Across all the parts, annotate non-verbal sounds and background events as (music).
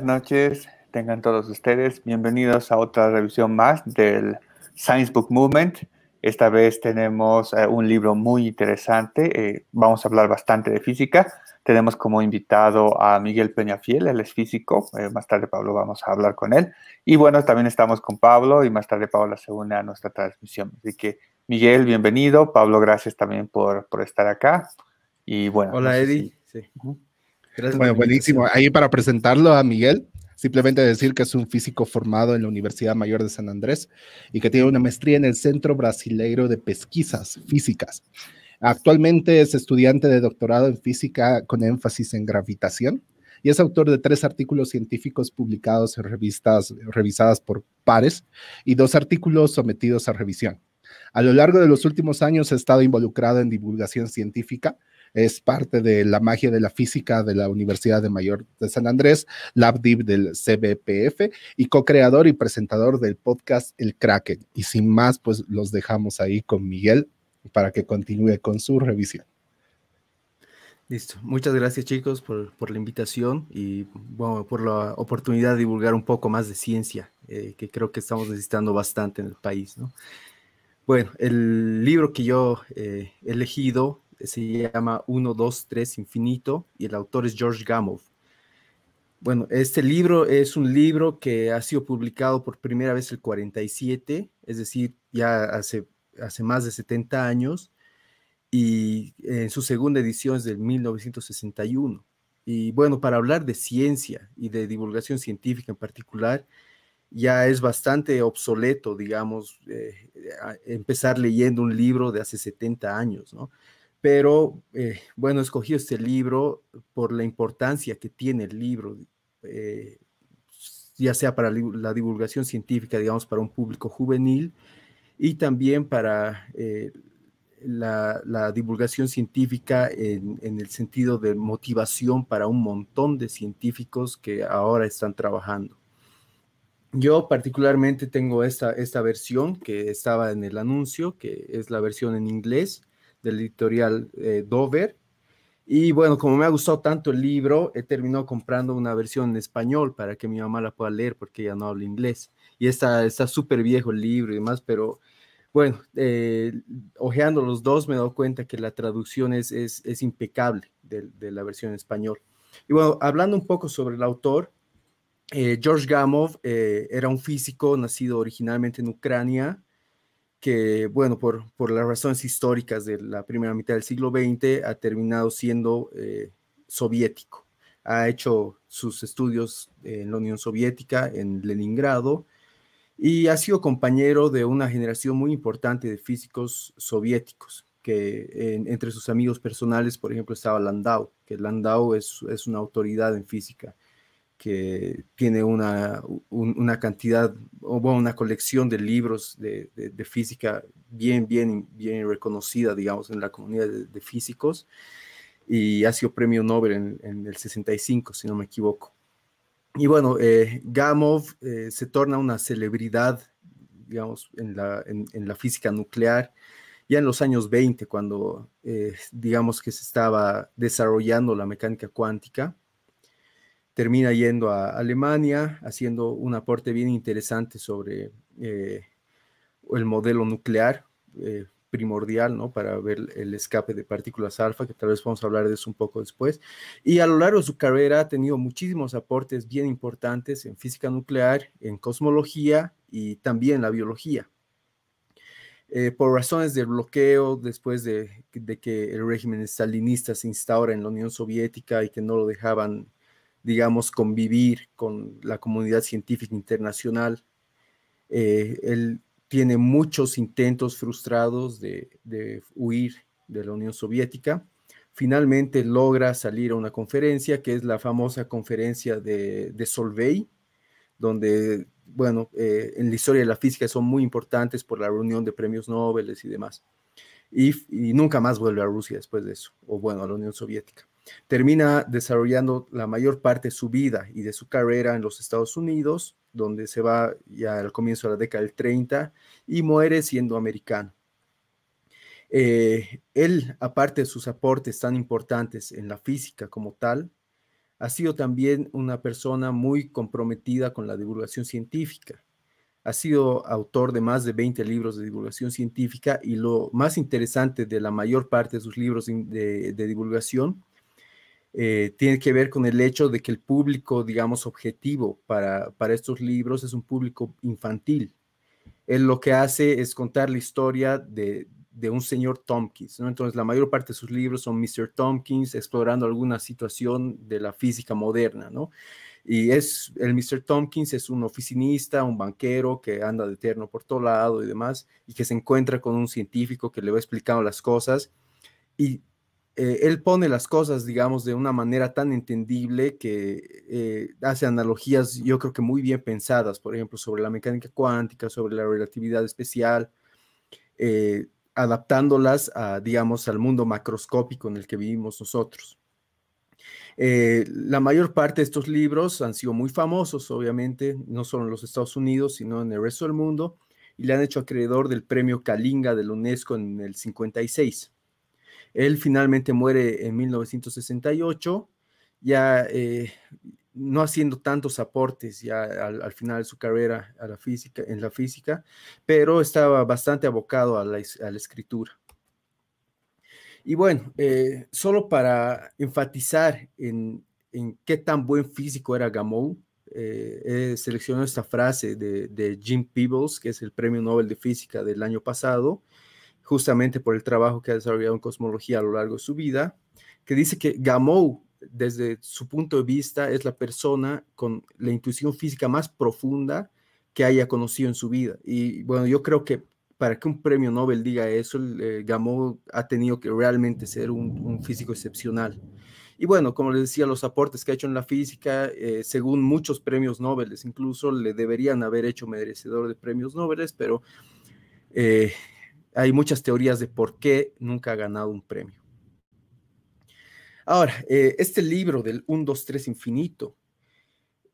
buenas noches, tengan todos ustedes. Bienvenidos a otra revisión más del Science Book Movement. Esta vez tenemos eh, un libro muy interesante. Eh, vamos a hablar bastante de física. Tenemos como invitado a Miguel Peñafiel, él es físico. Eh, más tarde, Pablo, vamos a hablar con él. Y bueno, también estamos con Pablo y más tarde Pablo se une a nuestra transmisión. Así que, Miguel, bienvenido. Pablo, gracias también por, por estar acá. Y bueno. Hola, Sí bueno, buenísimo. Ahí para presentarlo a Miguel, simplemente decir que es un físico formado en la Universidad Mayor de San Andrés y que tiene una maestría en el Centro Brasileiro de Pesquisas Físicas. Actualmente es estudiante de doctorado en física con énfasis en gravitación y es autor de tres artículos científicos publicados en revistas revisadas por pares y dos artículos sometidos a revisión. A lo largo de los últimos años ha estado involucrado en divulgación científica, es parte de la magia de la física de la Universidad de Mayor de San Andrés, LabDiv del CBPF y co-creador y presentador del podcast El Kraken. Y sin más, pues los dejamos ahí con Miguel para que continúe con su revisión. Listo. Muchas gracias chicos por, la invitación y bueno, por la oportunidad de divulgar un poco más de ciencia, eh, que creo que estamos necesitando bastante en el país. Bueno, el libro que yo eh, he elegido se llama 123 Infinito y el autor es George Gamov Bueno, este libro es un libro que ha sido publicado por primera vez el 47, es decir, ya hace, hace más de 70 años, y en su segunda edición es del 1961. Y bueno, para hablar de ciencia y de divulgación científica en particular, ya es bastante obsoleto, digamos, eh, empezar leyendo un libro de hace 70 años, ¿no? Pero eh, bueno, escogí este libro por la importancia que tiene el libro, eh, ya sea para la divulgación científica, digamos, para un público juvenil y también para eh, la, divulgación científica en, en, el sentido de motivación para un montón de científicos que ahora están trabajando. Yo particularmente tengo esta, esta versión que estaba en el anuncio, que es la versión en inglés, del editorial eh, Dover. Y bueno, como me ha gustado tanto el libro, he terminado comprando una versión en español para que mi mamá la pueda leer porque ella no habla inglés. Y está súper viejo el libro y demás, pero bueno, eh, ojeando los dos me he dado cuenta que la traducción es, es, impecable de, la versión en español. Y bueno, hablando un poco sobre el autor, eh, George Gamov eh, era un físico nacido originalmente en Ucrania, que, bueno, por, por las razones históricas de la primera mitad del siglo XX, ha terminado siendo eh, soviético. Ha hecho sus estudios en la Unión Soviética, en Leningrado, y ha sido compañero de una generación muy importante de físicos soviéticos, que entre sus amigos personales, por ejemplo, estaba Landau, que Landau es, es una autoridad en física que tiene una, una cantidad o bueno, una colección de libros de, de, física bien, bien, bien reconocida, digamos, en la comunidad de, físicos y ha sido premio Nobel en, el 65, si no me equivoco. Y bueno, eh, Gamov eh, se torna una celebridad, digamos, en la, la, física nuclear ya en los años 20, cuando, eh, digamos, que se estaba desarrollando la mecánica cuántica termina yendo a Alemania, haciendo un aporte bien interesante sobre eh, el modelo nuclear eh, primordial, ¿no? Para ver el escape de partículas alfa, que tal vez vamos a hablar de eso un poco después. Y a lo largo de su carrera ha tenido muchísimos aportes bien importantes en física nuclear, en cosmología y también en la biología. Eh, por razones de bloqueo después de, que el régimen stalinista se instaura en la Unión Soviética y que no lo dejaban digamos, convivir con la comunidad científica internacional. Eh, él tiene muchos intentos frustrados de, huir de la Unión Soviética. Finalmente logra salir a una conferencia que es la famosa conferencia de, de Solvay, donde, bueno, eh, en la historia de la física son muy importantes por la reunión de premios Nobel y demás. y nunca más vuelve a Rusia después de eso, o bueno, a la Unión Soviética. Termina desarrollando la mayor parte de su vida y de su carrera en los Estados Unidos, donde se va ya al comienzo de la década del 30 y muere siendo americano. Eh, él, aparte de sus aportes tan importantes en la física como tal, ha sido también una persona muy comprometida con la divulgación científica. Ha sido autor de más de 20 libros de divulgación científica y lo más interesante de la mayor parte de sus libros de divulgación eh, tiene que ver con el hecho de que el público, digamos, objetivo para, estos libros es un público infantil. Él lo que hace es contar la historia de, de un señor Tompkins, ¿no? Entonces, la mayor parte de sus libros son Mr. Tompkins explorando alguna situación de la física moderna, ¿no? Y es, el Mr. Tompkins es un oficinista, un banquero que anda de eterno por todo lado y demás, y que se encuentra con un científico que le va explicando las cosas. Y eh, él pone las cosas, digamos, de una manera tan entendible que eh, hace analogías, yo creo que muy bien pensadas, por ejemplo, sobre la mecánica cuántica, sobre la relatividad especial, eh, adaptándolas, a, digamos, al mundo macroscópico en el que vivimos nosotros. la mayor parte de estos libros han sido muy famosos, obviamente, no solo en los Estados Unidos, sino en el resto del mundo, y le han hecho acreedor del premio Kalinga de la UNESCO en el 56. Él finalmente muere en 1968, ya eh, no haciendo tantos aportes ya al, final de su carrera a la física, en la física, pero estaba bastante abocado a la, escritura. Y bueno, eh, solo para enfatizar en, qué tan buen físico era Gamow, eh, eh, seleccionó esta frase de, Jim Peebles, que es el Premio Nobel de Física del año pasado, justamente por el trabajo que ha desarrollado en cosmología a lo largo de su vida, que dice que Gamow, desde su punto de vista, es la persona con la intuición física más profunda que haya conocido en su vida. Y bueno, yo creo que para que un premio Nobel diga eso, eh, Gamow ha tenido que realmente ser un, físico excepcional. Y bueno, como les decía, los aportes que ha hecho en la física, eh, según muchos premios Nobel, incluso le deberían haber hecho merecedor de premios Nobel, pero eh, hay muchas teorías de por qué nunca ha ganado un premio. Ahora, eh, este libro del 1, 2, 3 infinito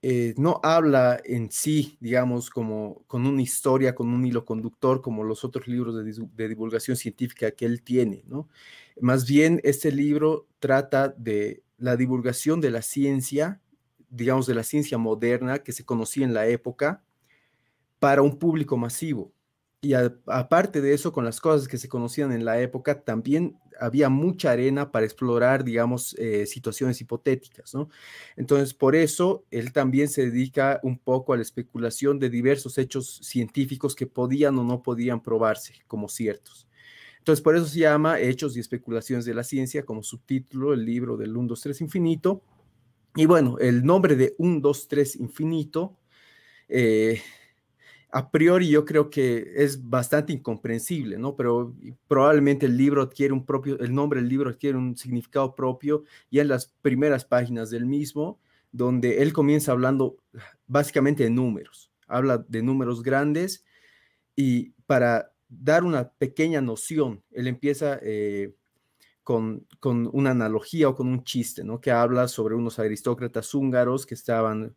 eh, no habla en sí, digamos, como con una historia, con un hilo conductor, como los otros libros de, de divulgación científica que él tiene, ¿no? Más bien, este libro trata de la divulgación de la ciencia, digamos, de la ciencia moderna que se conocía en la época para un público masivo. Y aparte de eso, con las cosas que se conocían en la época, también había mucha arena para explorar, digamos, eh, situaciones hipotéticas, ¿no? Entonces, por eso, él también se dedica un poco a la especulación de diversos hechos científicos que podían o no podían probarse como ciertos. Entonces, por eso se llama Hechos y Especulaciones de la Ciencia como subtítulo, el libro del 1, 2, 3 infinito. Y bueno, el nombre de 1, 2, 3 infinito eh, a priori yo creo que es bastante incomprensible, ¿no? Pero probablemente el libro adquiere un propio, el nombre del libro adquiere un significado propio y en las primeras páginas del mismo, donde él comienza hablando básicamente de números, habla de números grandes y para dar una pequeña noción, él empieza eh, con, una analogía o con un chiste, ¿no? Que habla sobre unos aristócratas húngaros que estaban,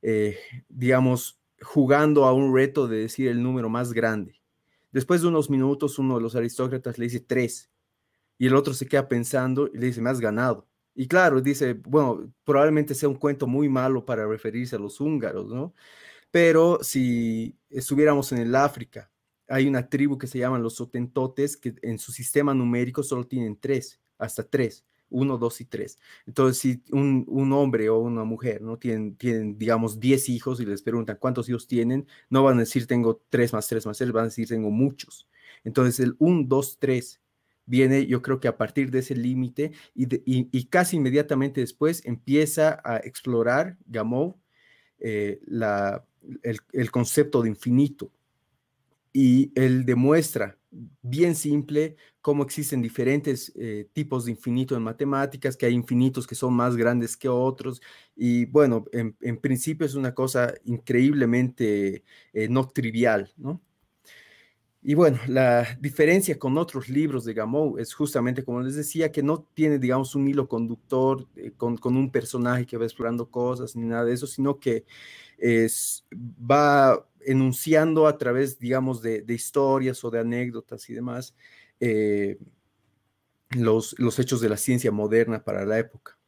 eh, digamos, jugando a un reto de decir el número más grande. Después de unos minutos, uno de los aristócratas le dice tres y el otro se queda pensando y le dice, me has ganado. Y claro, dice, bueno, probablemente sea un cuento muy malo para referirse a los húngaros, ¿no? Pero si estuviéramos en el África, hay una tribu que se llaman los Otentotes que en su sistema numérico solo tienen tres, hasta tres. 1, 2 y 3. Entonces, si un, un, hombre o una mujer no tienen, digamos, 10 hijos y les preguntan cuántos hijos tienen, no van a decir tengo 3 más 3 más 3, van a decir tengo muchos. Entonces, el 1, 2, 3 viene, yo creo que a partir de ese límite y, y, y, casi inmediatamente después empieza a explorar Gamow eh, la, el, el concepto de infinito y él demuestra bien simple, cómo existen diferentes eh, tipos de infinito en matemáticas, que hay infinitos que son más grandes que otros. Y bueno, en, principio es una cosa increíblemente eh, no trivial, ¿no? Y bueno, la diferencia con otros libros de Gamow es justamente, como les decía, que no tiene, digamos, un hilo conductor eh, con, un personaje que va explorando cosas ni nada de eso, sino que es, va enunciando a través, digamos, de, de, historias o de anécdotas y demás, eh, los, los, hechos de la ciencia moderna para la época.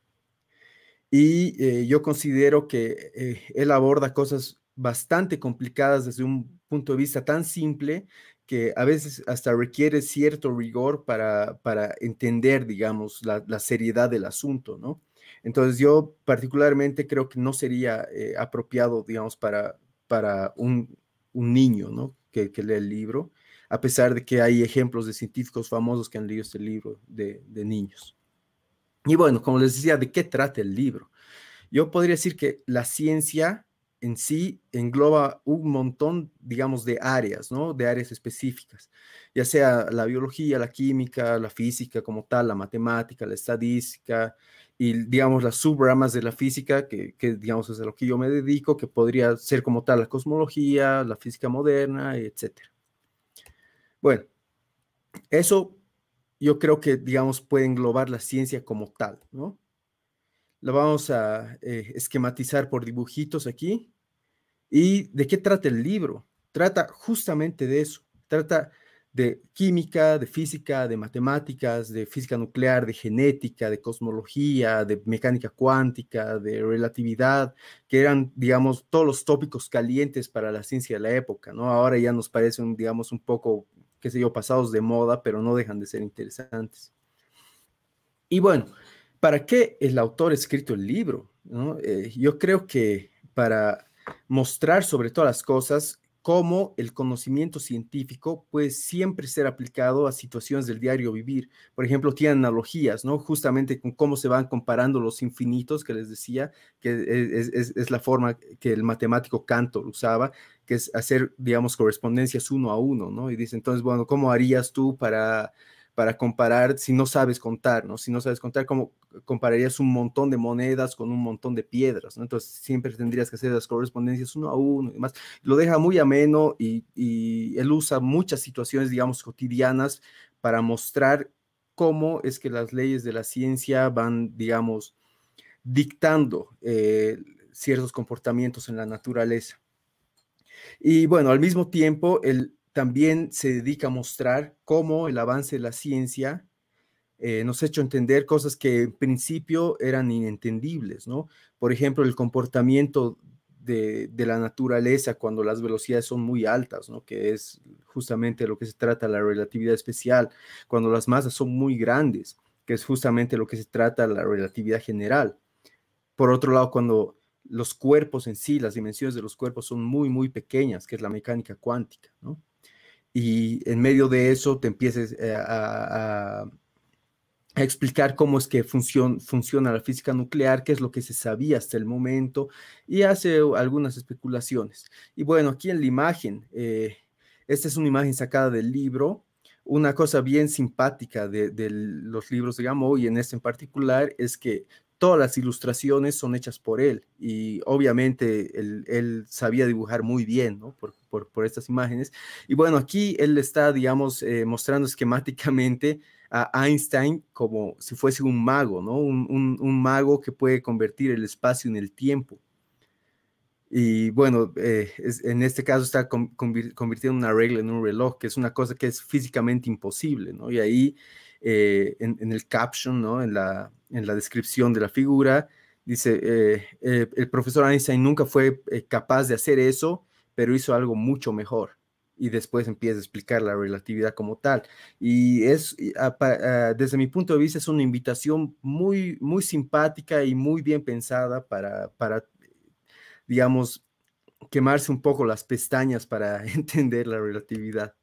Y eh, yo considero que eh, él aborda cosas bastante complicadas desde un punto de vista tan simple que a veces hasta requiere cierto rigor para, entender, digamos, la, la, seriedad del asunto, ¿no? Entonces yo particularmente creo que no sería apropiado, digamos, para, para un, niño ¿no? que, que, lee el libro, a pesar de que hay ejemplos de científicos famosos que han leído este libro de, de niños. Y bueno, como les decía, ¿de qué trata el libro? Yo podría decir que la ciencia en sí engloba un montón, digamos, de áreas, ¿no? De áreas específicas, ya sea la biología, la química, la física como tal, la matemática, la estadística, y digamos las subramas de la física, que, digamos es a lo que yo me dedico, que podría ser como tal la cosmología, la física moderna, etc. Bueno, eso yo creo que, digamos, puede englobar la ciencia como tal, ¿no? La vamos a eh, esquematizar por dibujitos aquí. ¿Y de qué trata el libro? Trata justamente de eso. Trata de química, de física, de matemáticas, de física nuclear, de genética, de cosmología, de mecánica cuántica, de relatividad, que eran, digamos, todos los tópicos calientes para la ciencia de la época, ¿no? Ahora ya nos parecen, digamos, un poco, qué sé yo, pasados de moda, pero no dejan de ser interesantes. Y bueno, ¿para qué el autor ha escrito el libro? Eh, yo creo que para mostrar sobre todas las cosas cómo el conocimiento científico puede siempre ser aplicado a situaciones del diario vivir. Por ejemplo, tiene analogías, ¿no? Justamente con cómo se van comparando los infinitos que les decía, que es, la forma que el matemático Cantor usaba, que es hacer, digamos, correspondencias uno a uno, ¿no? Y dice, entonces, bueno, ¿cómo harías tú para para comparar si no sabes contar, ¿no? Si no sabes contar, ¿cómo compararías un montón de monedas con un montón de piedras, ¿no? Entonces siempre tendrías que hacer las correspondencias uno a uno y demás. Lo deja muy ameno y, él usa muchas situaciones, digamos, cotidianas para mostrar cómo es que las leyes de la ciencia van, digamos, dictando eh, ciertos comportamientos en la naturaleza. Y bueno, al mismo tiempo, él también se dedica a mostrar cómo el avance de la ciencia eh, nos ha hecho entender cosas que en principio eran inentendibles, ¿no? Por ejemplo, el comportamiento de, de, la naturaleza cuando las velocidades son muy altas, ¿no? Que es justamente lo que se trata la relatividad especial, cuando las masas son muy grandes, que es justamente lo que se trata la relatividad general. Por otro lado, cuando los cuerpos en sí, las dimensiones de los cuerpos son muy, muy pequeñas, que es la mecánica cuántica, ¿no? y en medio de eso te empieces eh, a, explicar cómo es que funciona la física nuclear, qué es lo que se sabía hasta el momento y hace algunas especulaciones. Y bueno, aquí en la imagen, eh, esta es una imagen sacada del libro. Una cosa bien simpática de, de los libros de Gamow y en este en particular es que todas las ilustraciones son hechas por él y obviamente él, sabía dibujar muy bien, ¿no? Por, estas imágenes. Y bueno, aquí él está, digamos, eh, mostrando esquemáticamente a Einstein como si fuese un mago, ¿no? Un, mago que puede convertir el espacio en el tiempo. Y bueno, eh, en este caso está convirtiendo una regla en un reloj, que es una cosa que es físicamente imposible, ¿no? Y ahí eh, en, el caption, ¿no? en, la, en la descripción de la figura, dice, eh, eh, el profesor Einstein nunca fue capaz de hacer eso, pero hizo algo mucho mejor. Y después empieza a explicar la relatividad como tal. Y es, ah, ah, desde mi punto de vista, es una invitación muy, muy simpática y muy bien pensada para, para digamos, quemarse un poco las pestañas para (laughs) entender la relatividad.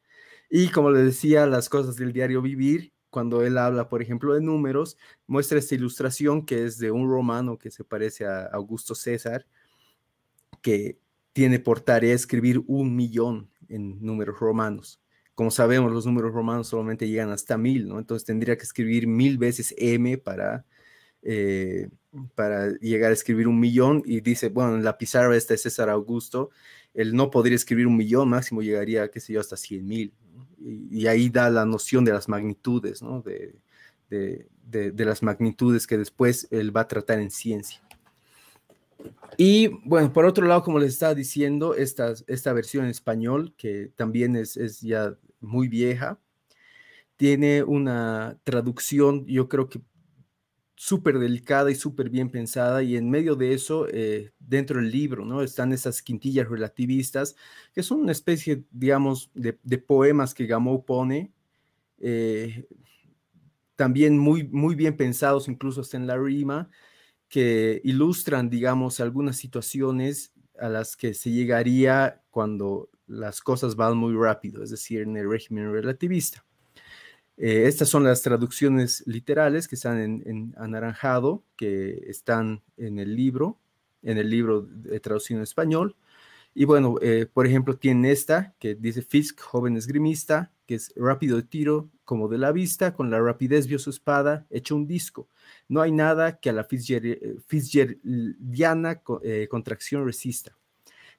Y como le decía, las cosas del diario vivir cuando él habla, por ejemplo, de números, muestra esta ilustración que es de un romano que se parece a Augusto César, que tiene por tarea escribir un millón en números romanos. Como sabemos, los números romanos solamente llegan hasta mil, ¿no? Entonces tendría que escribir mil veces M para, eh, para llegar a escribir un millón. Y dice, bueno, en la pizarra está César Augusto, él no podría escribir un millón, máximo llegaría, qué sé yo, hasta cien mil y, ahí da la noción de las magnitudes, ¿no? De, las magnitudes que después él va a tratar en ciencia. Y bueno, por otro lado, como les estaba diciendo, esta, versión en español, que también es ya muy vieja, tiene una traducción, yo creo que súper delicada y súper bien pensada y en medio de eso, eh, dentro del libro, ¿no? Están esas quintillas relativistas, que son una especie, digamos, de, poemas que Gamow pone, eh, también muy, muy bien pensados, incluso hasta en la rima, que ilustran, digamos, algunas situaciones a las que se llegaría cuando las cosas van muy rápido, es decir, en el régimen relativista. Eh, estas son las traducciones literales que están en, anaranjado, que están en el libro, en el libro de eh, traducción en español. Y bueno, eh, por ejemplo, tiene esta que dice Fisk, joven esgrimista, que es rápido de tiro como de la vista, con la rapidez vio su espada, hecho un disco. No hay nada que a la Fitzgeraldiana contracción resista.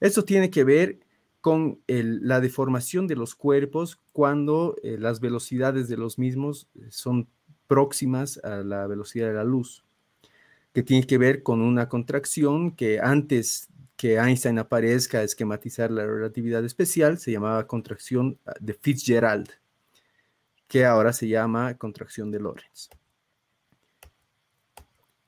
Esto tiene que ver con la deformación de los cuerpos cuando eh, las velocidades de los mismos eh, son próximas a la velocidad de la luz, que tiene que ver con una contracción que antes que Einstein aparezca a esquematizar la relatividad especial se llamaba contracción ah, de Fitzgerald, que ahora se llama contracción de Lorentz.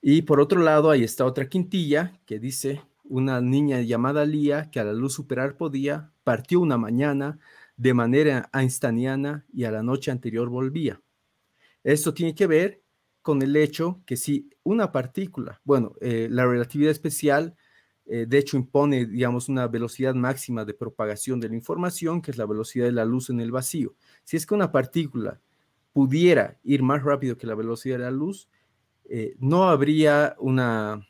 Y por otro lado, ahí está otra quintilla que dice una niña llamada Lía, que a la luz superar podía, partió una mañana de manera einsteiniana y a la noche anterior volvía. Esto tiene que ver con el hecho que si una partícula, bueno, eh, la relatividad especial, eh, de hecho, impone, digamos, una velocidad máxima de propagación de la información, que es la velocidad de la luz en el vacío. Si es que una partícula pudiera ir más rápido que la velocidad de la luz, eh, no habría una,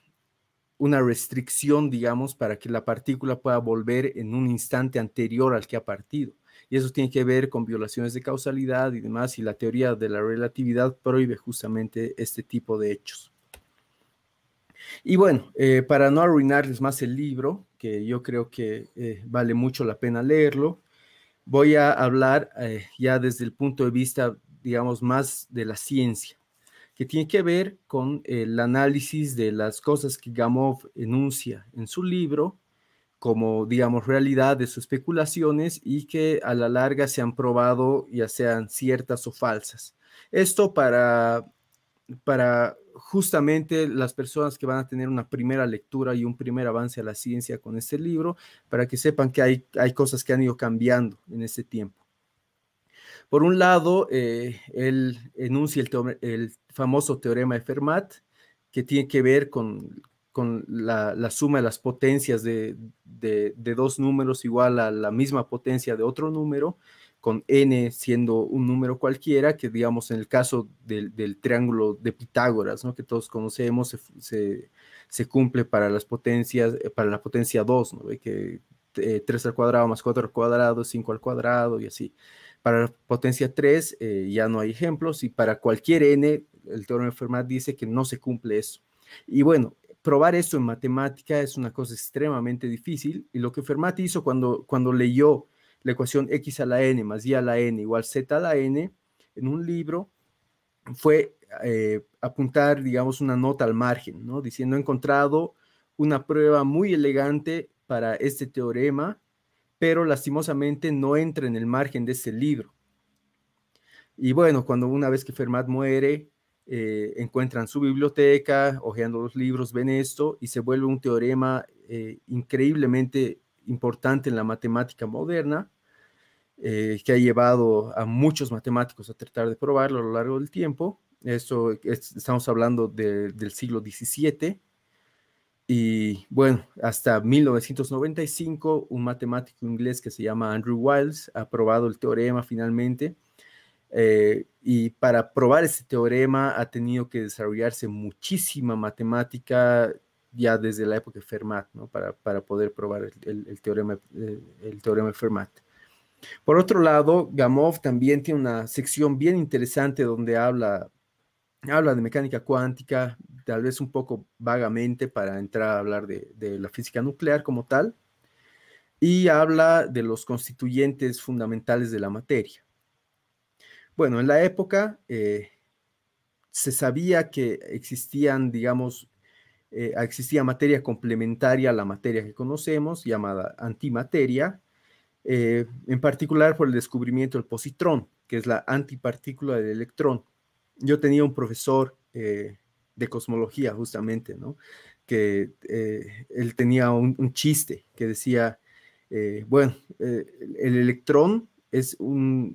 una restricción, digamos, para que la partícula pueda volver en un instante anterior al que ha partido. Y eso tiene que ver con violaciones de causalidad y demás, y la teoría de la relatividad prohíbe justamente este tipo de hechos. Y bueno, eh, para no arruinarles más el libro, que yo creo que eh, vale mucho la pena leerlo, voy a hablar eh, ya desde el punto de vista, digamos, más de la ciencia que tiene que ver con el análisis de las cosas que Gamov enuncia en su libro como, digamos, realidad de sus especulaciones y que a la larga se han probado, ya sean ciertas o falsas. Esto para, para justamente las personas que van a tener una primera lectura y un primer avance a la ciencia con este libro, para que sepan que hay, hay cosas que han ido cambiando en este tiempo. Por un lado, eh, él enuncia el, famoso teorema de Fermat, que tiene que ver con, la, suma de las potencias de, dos números igual a la misma potencia de otro número, con n siendo un número cualquiera, que digamos en el caso del, triángulo de Pitágoras, que todos conocemos, se, cumple para las potencias, eh, para la potencia 2, ¿no? que 3 eh, al cuadrado más 4 al cuadrado, 5 al cuadrado y así. Para potencia 3 eh, ya no hay ejemplos y para cualquier n, el teorema de Fermat dice que no se cumple eso. Y bueno, probar eso en matemática es una cosa extremadamente difícil y lo que Fermat hizo cuando, cuando leyó la ecuación x a la n más y a la n igual z a la n en un libro fue eh, apuntar, digamos, una nota al margen, ¿no? Diciendo, he encontrado una prueba muy elegante para este teorema pero lastimosamente no entra en el margen de ese libro. Y bueno, cuando una vez que Fermat muere, eh, encuentran su biblioteca, hojeando los libros, ven esto y se vuelve un teorema eh, increíblemente importante en la matemática moderna, eh, que ha llevado a muchos matemáticos a tratar de probarlo a lo largo del tiempo. Esto estamos hablando del siglo XVII y bueno, hasta 1995, un matemático inglés que se llama Andrew Wiles ha probado el teorema finalmente. Eh, y para probar ese teorema ha tenido que desarrollarse muchísima matemática ya desde la época de Fermat, ¿no? para, para, poder probar el, teorema, eh, el teorema de Fermat. Por otro lado, Gamov también tiene una sección bien interesante donde habla habla de mecánica cuántica, tal vez un poco vagamente para entrar a hablar de, la física nuclear como tal, y habla de los constituyentes fundamentales de la materia. Bueno, en la época eh, se sabía que existían, digamos, eh, existía materia complementaria a la materia que conocemos, llamada antimateria, eh, en particular por el descubrimiento del positrón, que es la antipartícula del electrón yo tenía un profesor eh, de cosmología justamente, ¿no? Que eh, él tenía un, chiste que decía, eh, bueno, el electrón es un,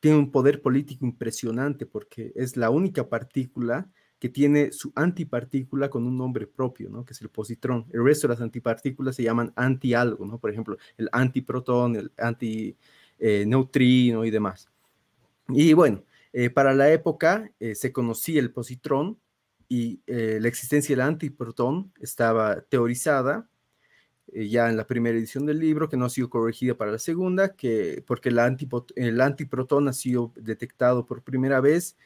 tiene un poder político impresionante porque es la única partícula que tiene su antipartícula con un nombre propio, ¿no? Que es el positrón. El resto de las antipartículas se llaman anti algo, ¿no? Por ejemplo, el antiprotón, el antineutrino y demás. Y bueno, eh, para la época eh, se conocía el positrón y eh, la existencia del antiprotón estaba teorizada ya en la primera edición del libro, que no ha sido corregida para la segunda, que, porque el, el antiprotón ha sido detectado por primera vez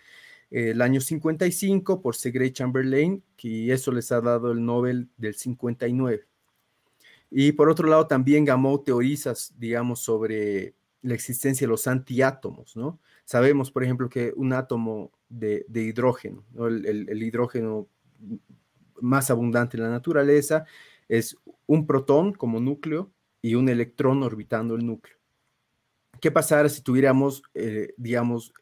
el año 55 por Segre Chamberlain, que eso les ha dado el Nobel del 59. Y por otro lado, también Gamow teoriza, digamos, sobre la existencia de los antiátomos, ¿no? Sabemos, por ejemplo, que un átomo de, hidrógeno, el, hidrógeno más abundante en la naturaleza, es un protón como núcleo y un electrón orbitando el núcleo. ¿Qué pasará si tuviéramos, eh, digamos,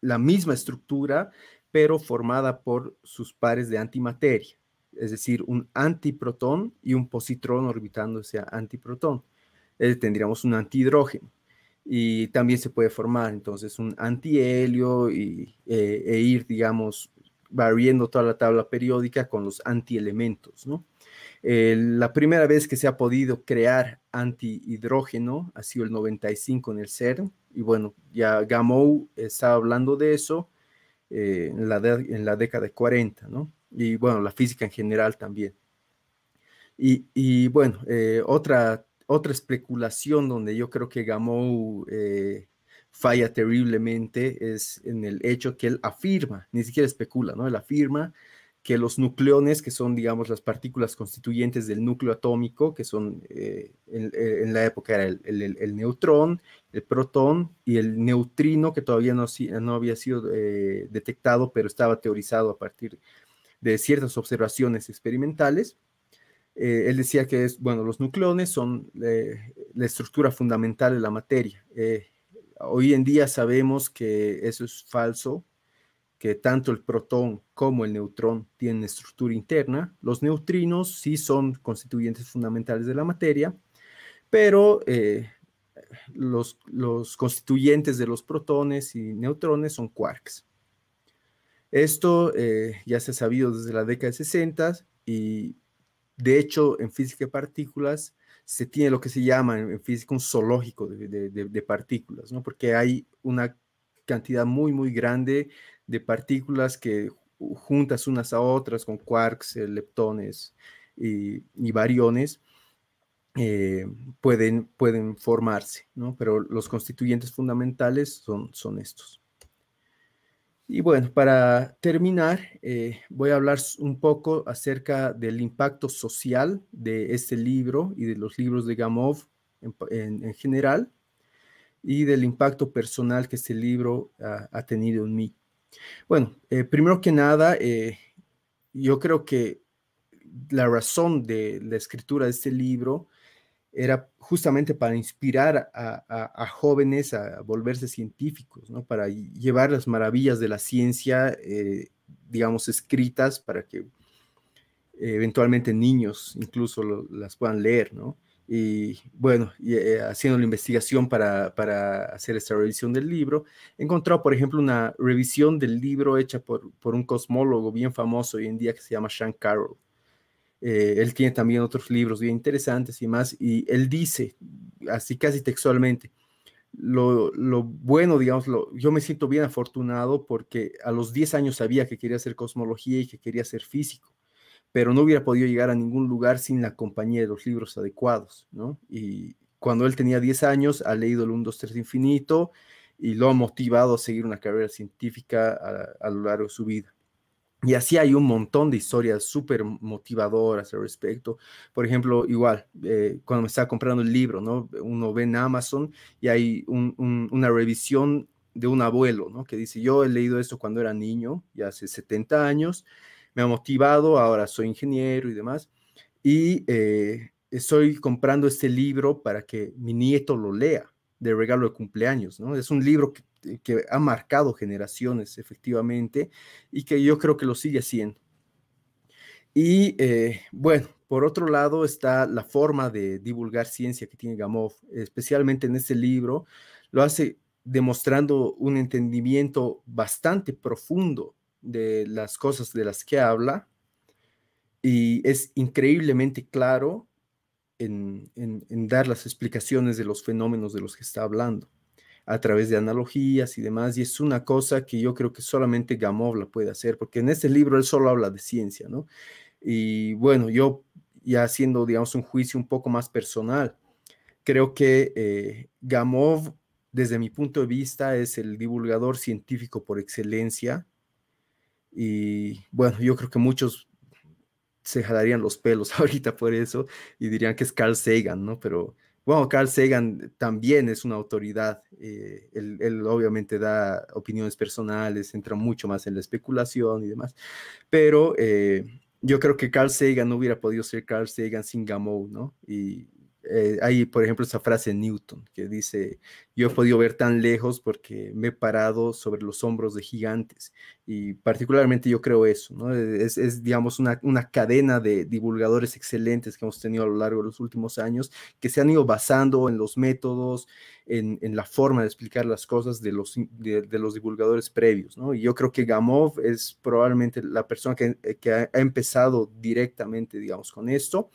la misma estructura, pero formada por sus pares de antimateria? Es decir, un antiprotón y un positrón orbitando ese antiprotón. Eh, tendríamos un antihidrógeno y también se puede formar entonces un antihelio y, eh, e ir, digamos, barriendo toda la tabla periódica con los antielementos, ¿no? la primera vez que se ha podido crear antihidrógeno ha sido el 95 en el CERN, y bueno, ya Gamow estaba hablando de eso eh, en, la en la década de 40, ¿no? Y bueno, la física en general también. Y, y bueno, eh, otra otra especulación donde yo creo que Gamow eh, falla terriblemente es en el hecho que él afirma, ni siquiera especula, ¿no? Él afirma que los nucleones, que son, digamos, las partículas constituyentes del núcleo atómico, que son, eh, eh, en, la época era el, neutrón, el protón y el neutrino, que todavía no, había sido detectado, pero estaba teorizado a partir de ciertas observaciones experimentales. Eh, él decía que es, bueno, los nucleones son eh, la estructura fundamental de la materia. Eh, hoy en día sabemos que eso es falso, que tanto el protón como el neutrón tienen estructura interna. Los neutrinos sí son constituyentes fundamentales de la materia, pero los, constituyentes de los protones y neutrones son quarks. Esto ya se ha sabido desde la década de 60 y de hecho, en física de partículas se tiene lo que se llama en física un zoológico de, partículas, ¿no? Porque hay una cantidad muy, muy grande de partículas que juntas unas a otras con quarks, eh, leptones y, y eh, pueden, pueden formarse, Pero los constituyentes fundamentales son, son estos. Y bueno, para terminar, eh, voy a hablar un poco acerca del impacto social de este libro y de los libros de Gamov en, general y del impacto personal que este libro ha, tenido en mí. Bueno, eh, primero que nada, eh, yo creo que la razón de la escritura de este libro era justamente para inspirar a, jóvenes a volverse científicos, ¿no? para llevar las maravillas de la ciencia, eh, digamos, escritas para que eventualmente niños incluso las puedan leer, ¿no? Y bueno, eh, haciendo la investigación para, hacer esta revisión del libro, he encontrado, por ejemplo, una revisión del libro hecha por, por un cosmólogo bien famoso hoy en día que se llama Sean Carroll. Eh, él tiene también otros libros bien interesantes y más, y él dice, así casi textualmente, lo, bueno, digamos, lo, yo me siento bien afortunado porque a los 10 años sabía que quería hacer cosmología y que quería ser físico, pero no hubiera podido llegar a ningún lugar sin la compañía de los libros adecuados, ¿no? Y cuando él tenía 10 años, ha leído el 1, 2, 3 infinito y lo ha motivado a seguir una carrera científica a lo largo de su vida. Y así hay un montón de historias súper motivadoras al respecto. Por ejemplo, igual, eh, cuando me estaba comprando el libro, ¿no? Uno ve en Amazon y hay una revisión de un abuelo, ¿no? Que dice, yo he leído esto cuando era niño, ya hace 70 años, me ha motivado, ahora soy ingeniero y demás. Y eh, estoy comprando este libro para que mi nieto lo lea de regalo de cumpleaños, ¿no? Es un libro que eh, que ha marcado generaciones, efectivamente, y que yo creo que lo sigue haciendo. Y eh, bueno, por otro lado está la forma de divulgar ciencia que tiene Gamov, especialmente en este libro, lo hace demostrando un entendimiento bastante profundo de las cosas de las que habla y es increíblemente claro en dar las explicaciones de los fenómenos de los que está hablando a través de analogías y demás, y es una cosa que yo creo que solamente Gamov la puede hacer, porque en este libro él solo habla de ciencia, ¿no? Y bueno, yo ya haciendo, digamos, un juicio un poco más personal, creo que eh, Gamov, desde mi punto de vista, es el divulgador científico por excelencia, y bueno, yo creo que muchos se jalarían los pelos (laughs) ahorita por eso y dirían que es Carl Sagan, ¿no? Pero bueno, Carl Sagan también es una autoridad, eh, él, obviamente da opiniones personales, entra mucho más en la especulación y demás, pero eh, yo creo que Carl Sagan no hubiera podido ser Carl Sagan sin Gamow, ¿no? Y, eh, hay, por ejemplo, esa frase de Newton que dice, yo he podido ver tan lejos porque me he parado sobre los hombros de gigantes. Y particularmente yo creo eso, ¿no? E-, es, digamos, una, cadena de divulgadores excelentes que hemos tenido a lo largo de los últimos años, que se han ido basando en los métodos, en, la forma de explicar las cosas de los, divulgadores previos, ¿no? Y yo creo que Gamov es probablemente la persona que, ha empezado directamente, digamos, con esto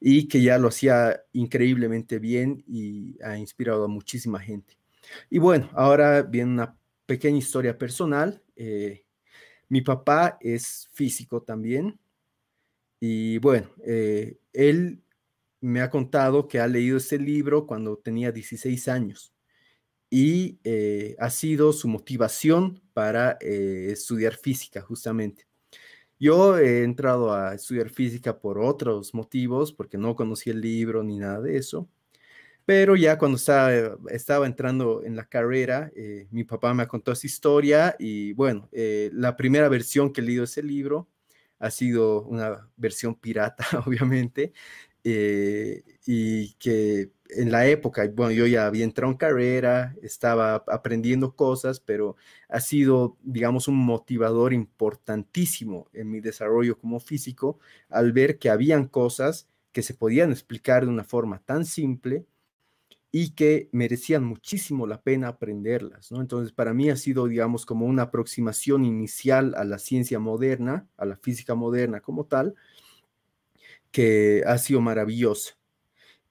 y que ya lo hacía increíblemente bien y ha inspirado a muchísima gente. Y bueno, ahora viene una pequeña historia personal. Eh, mi papá es físico también y bueno, eh, él me ha contado que ha leído este libro cuando tenía 16 años y eh, ha sido su motivación para estudiar física justamente. Yo he entrado a estudiar física por otros motivos, porque no conocí el libro ni nada de eso. Pero ya cuando estaba, entrando en la carrera, eh, mi papá me contó esa historia y bueno, eh, la primera versión que he leído ese libro ha sido una versión pirata, (laughs) obviamente, eh, y que en la época, bueno, yo ya había entrado en carrera, estaba aprendiendo cosas, pero ha sido, digamos, un motivador importantísimo en mi desarrollo como físico al ver que habían cosas que se podían explicar de una forma tan simple y que merecían muchísimo la pena aprenderlas, ¿no? Entonces, para mí ha sido, digamos, como una aproximación inicial a la ciencia moderna, a la física moderna como tal, que ha sido maravillosa.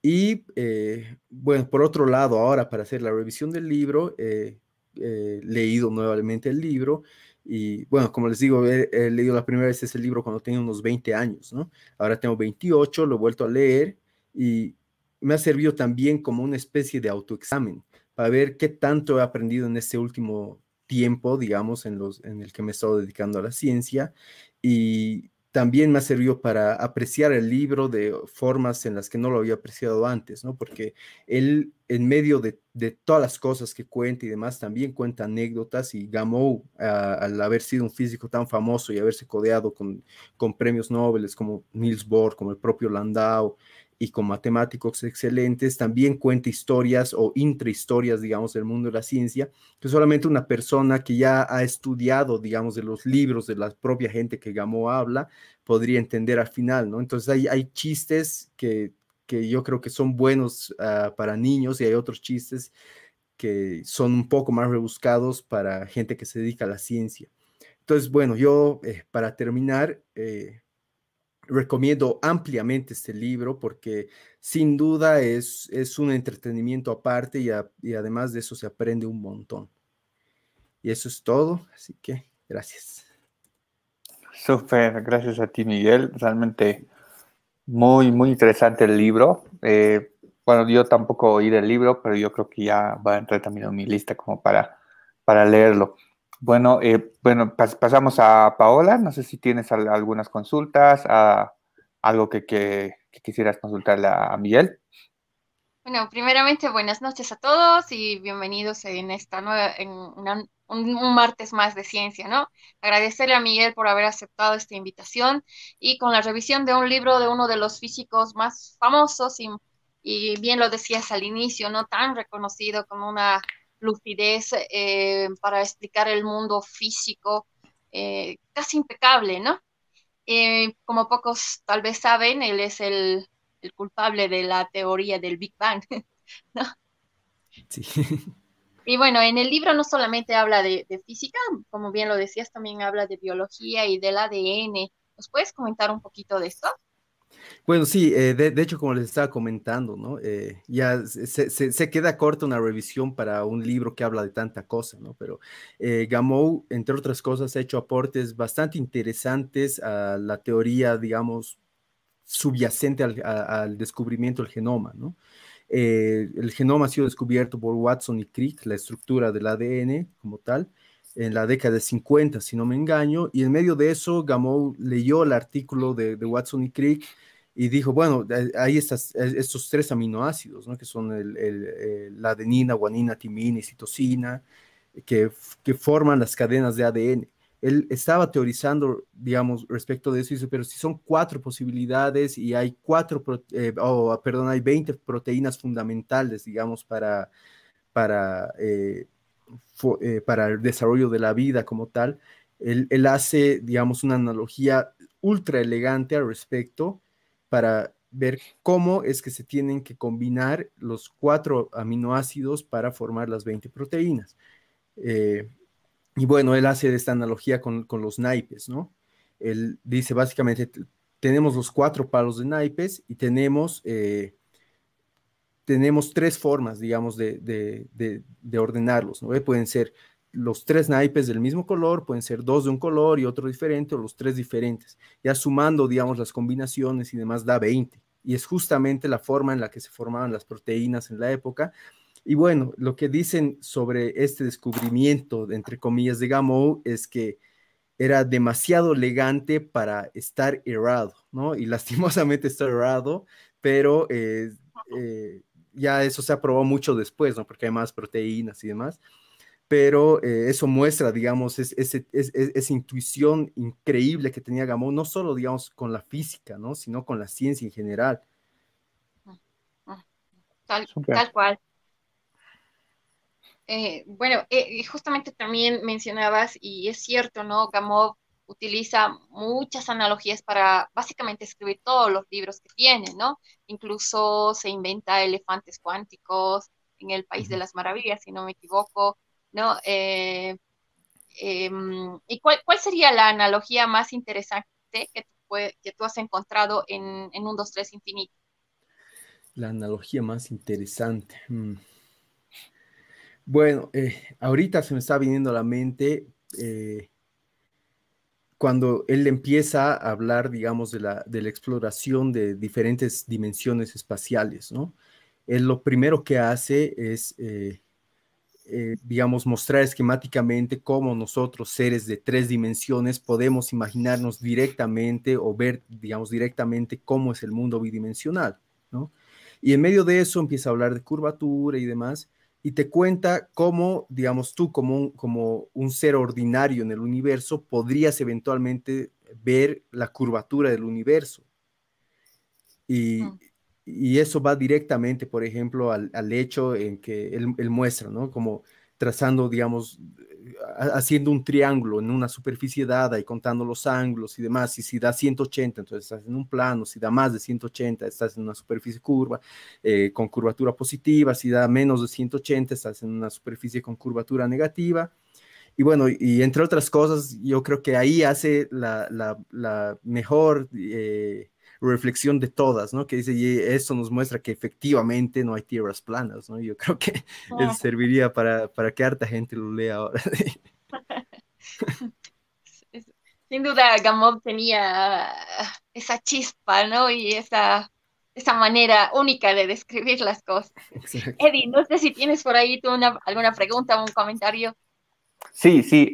Y eh, bueno, por otro lado, ahora para hacer la revisión del libro, he eh, eh, leído nuevamente el libro y bueno, como les digo, he, leído la primera vez ese libro cuando tenía unos 20 años, ¿no? Ahora tengo 28, lo he vuelto a leer y me ha servido también como una especie de autoexamen para ver qué tanto he aprendido en este último tiempo, digamos, en, los, en el que me he estado dedicando a la ciencia y también me ha servido para apreciar el libro de formas en las que no lo había apreciado antes, ¿no? Porque él, en medio de, todas las cosas que cuenta y demás, también cuenta anécdotas y Gamow, ah, al haber sido un físico tan famoso y haberse codeado con, con premios Nobel, como Niels Bohr, como el propio Landau, y con matemáticos excelentes, también cuenta historias o intrahistorias, digamos, del mundo de la ciencia, que solamente una persona que ya ha estudiado, digamos, de los libros de la propia gente que Gamow habla, podría entender al final, ¿no? Entonces hay, hay chistes que, que yo creo que son buenos ah, para niños y hay otros chistes que son un poco más rebuscados para gente que se dedica a la ciencia. Entonces, bueno, yo eh, para terminar... Eh, recomiendo ampliamente este libro porque sin duda es, es un entretenimiento aparte y, además de eso se aprende un montón. Y eso es todo, así que gracias. Súper, gracias a ti Miguel, realmente muy, muy interesante el libro. Eh, bueno, yo tampoco oí el libro, pero yo creo que ya va a entrar también en mi lista como para, para leerlo. Bueno, eh, bueno pasamos a Paola. No sé si tienes algunas consultas, algo que, quisieras consultarle a Miguel. Bueno, primeramente buenas noches a todos y bienvenidos en esta nueva, en un, martes más de ciencia, ¿no? Agradecerle a Miguel por haber aceptado esta invitación y con la revisión de un libro de uno de los físicos más famosos y bien lo decías al inicio, ¿no? Tan reconocido como una lucidez eh, para explicar el mundo físico, eh, casi impecable, ¿no? Eh, como pocos tal vez saben, él es el, culpable de la teoría del Big Bang, (laughs) ¿no? Sí. Y bueno, en el libro no solamente habla de, de, física, como bien lo decías, también habla de biología y del ADN. ¿Nos puedes comentar un poquito de esto? Bueno, sí, eh, de, hecho, como les estaba comentando, ¿no? Eh, ya se, queda corta una revisión para un libro que habla de tanta cosa, ¿no? Pero eh, Gamow, entre otras cosas, ha hecho aportes bastante interesantes a la teoría, digamos, subyacente al, descubrimiento del genoma, el genoma ha sido descubierto por Watson y Crick, la estructura del ADN como tal, en la década de 50, si no me engaño, y en medio de eso Gamow leyó el artículo de, Watson y Crick y dijo, bueno, hay estas, estos tres aminoácidos, ¿no? que son el, la adenina, guanina, timina y citosina, que, que, forman las cadenas de ADN. Él estaba teorizando, digamos, respecto de eso, y dice, pero si son cuatro posibilidades y hay cuatro, eh, perdón, hay 20 proteínas fundamentales, digamos, para, para eh, eh, para el desarrollo de la vida como tal, él, hace, digamos, una analogía ultra elegante al respecto para ver cómo es que se tienen que combinar los cuatro aminoácidos para formar las 20 proteínas. Eh, y bueno, él hace esta analogía con, los naipes, ¿no? Él dice básicamente, tenemos los cuatro palos de naipes y tenemos eh, tenemos tres formas, digamos, de, de, de, ordenarlos, ¿no? Eh, pueden ser los tres naipes del mismo color, pueden ser dos de un color y otro diferente, o los tres diferentes. Ya sumando, digamos, las combinaciones y demás, da 20. Y es justamente la forma en la que se formaban las proteínas en la época. Y bueno, lo que dicen sobre este descubrimiento, entre comillas, de Gamow es que era demasiado elegante para estar errado, ¿no? Y (laughs) lastimosamente está errado, pero eh, eh, ya eso se aprobó mucho después, ¿no? Porque hay más proteínas y demás. Pero eh, eso muestra, digamos, es, esa intuición increíble que tenía Gamow, no solo, digamos, con la física, ¿no? Sino con la ciencia en general. Ah, ah, tal, cual. Eh, bueno, eh, justamente también mencionabas, y es cierto, ¿no? Gamow utiliza muchas analogías para básicamente escribir todos los libros que tiene, ¿no? Incluso se inventa elefantes cuánticos en el País de las Maravillas, si no me equivoco, ¿no? Eh, em, ¿Y cuál, cuál, sería la analogía más interesante que, que tú has encontrado en, en, un dos tres infinito? La analogía más interesante. Mm. Bueno, eh, ahorita se me está viniendo a la mente eh, cuando él empieza a hablar, digamos, de la, exploración de diferentes dimensiones espaciales, ¿no? Él lo primero que hace es, eh, eh, digamos, mostrar esquemáticamente cómo nosotros, seres de tres dimensiones, podemos imaginarnos directamente o ver, digamos, directamente cómo es el mundo bidimensional, ¿no? Y en medio de eso empieza a hablar de curvatura y demás, y te cuenta cómo, digamos tú, como un, como un ser ordinario en el universo, podrías eventualmente ver la curvatura del universo. Y, mm. eso va directamente, por ejemplo, al, hecho en que él, él, muestra, ¿no? Como trazando, digamos, haciendo un triángulo en una superficie dada y contando los ángulos y demás, y si da 180, entonces estás en un plano, si da más de 180, estás en una superficie curva eh, con curvatura positiva, si da menos de 180, estás en una superficie con curvatura negativa. Y bueno, y entre otras cosas, yo creo que ahí hace la, mejor... Eh, reflexión de todas, ¿no? Que dice, y eso nos muestra que efectivamente no hay tierras planas, ¿no? Yo creo que (laughs) ah. serviría para, que harta gente lo lea ahora. (laughs) (laughs) Sin duda, Gamov tenía esa chispa, ¿no? Y esa, esa manera única de describir las cosas. Eddie, no sé si tienes por ahí tú alguna pregunta o un comentario. Sí, sí. sí,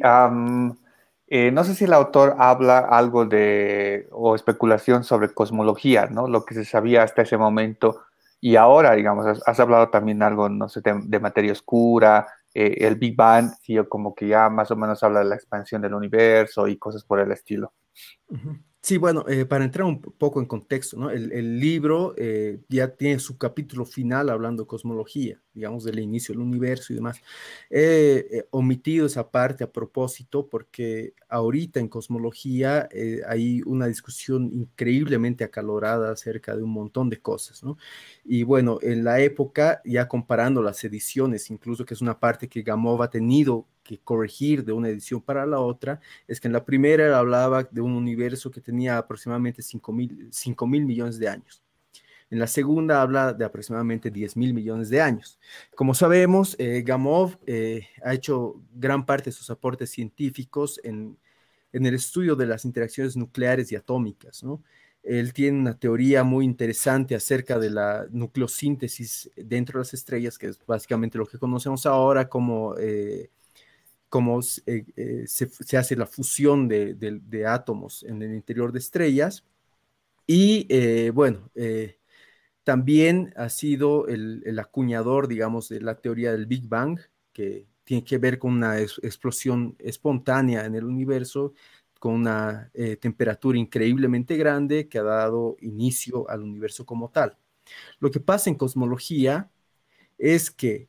eh, no sé si el autor habla algo de o especulación sobre cosmología, ¿no? Lo que se sabía hasta ese momento y ahora, digamos, has, hablado también algo, no sé, de, materia oscura, eh, el Big Bang, como que ya más o menos habla de la expansión del universo y cosas por el estilo. Sí, bueno, eh, para entrar un poco en contexto, ¿no? el, libro eh, ya tiene su capítulo final hablando de cosmología, digamos, del inicio del universo y demás. He eh, omitido esa parte a propósito porque ahorita en cosmología hay una discusión increíblemente acalorada acerca de un montón de cosas, ¿no? Y bueno, en la época, ya comparando las ediciones, incluso que es una parte que Gamow ha tenido que corregir de una edición para la otra es que en la primera hablaba de un universo que tenía aproximadamente 5 mil, millones de años. En la segunda habla de aproximadamente 10 mil millones de años. Como sabemos, eh, Gamov eh, ha hecho gran parte de sus aportes científicos en, el estudio de las interacciones nucleares y atómicas. Él tiene una teoría muy interesante acerca de la nucleosíntesis dentro de las estrellas, que es básicamente lo que conocemos ahora como... Eh, cómo eh, eh, se, hace la fusión de, átomos en el interior de estrellas. Y eh, bueno, también ha sido el, acuñador, digamos, de la teoría del Big Bang, que tiene que ver con una explosión espontánea en el universo, con una temperatura increíblemente grande que ha dado inicio al universo como tal. Lo que pasa en cosmología es que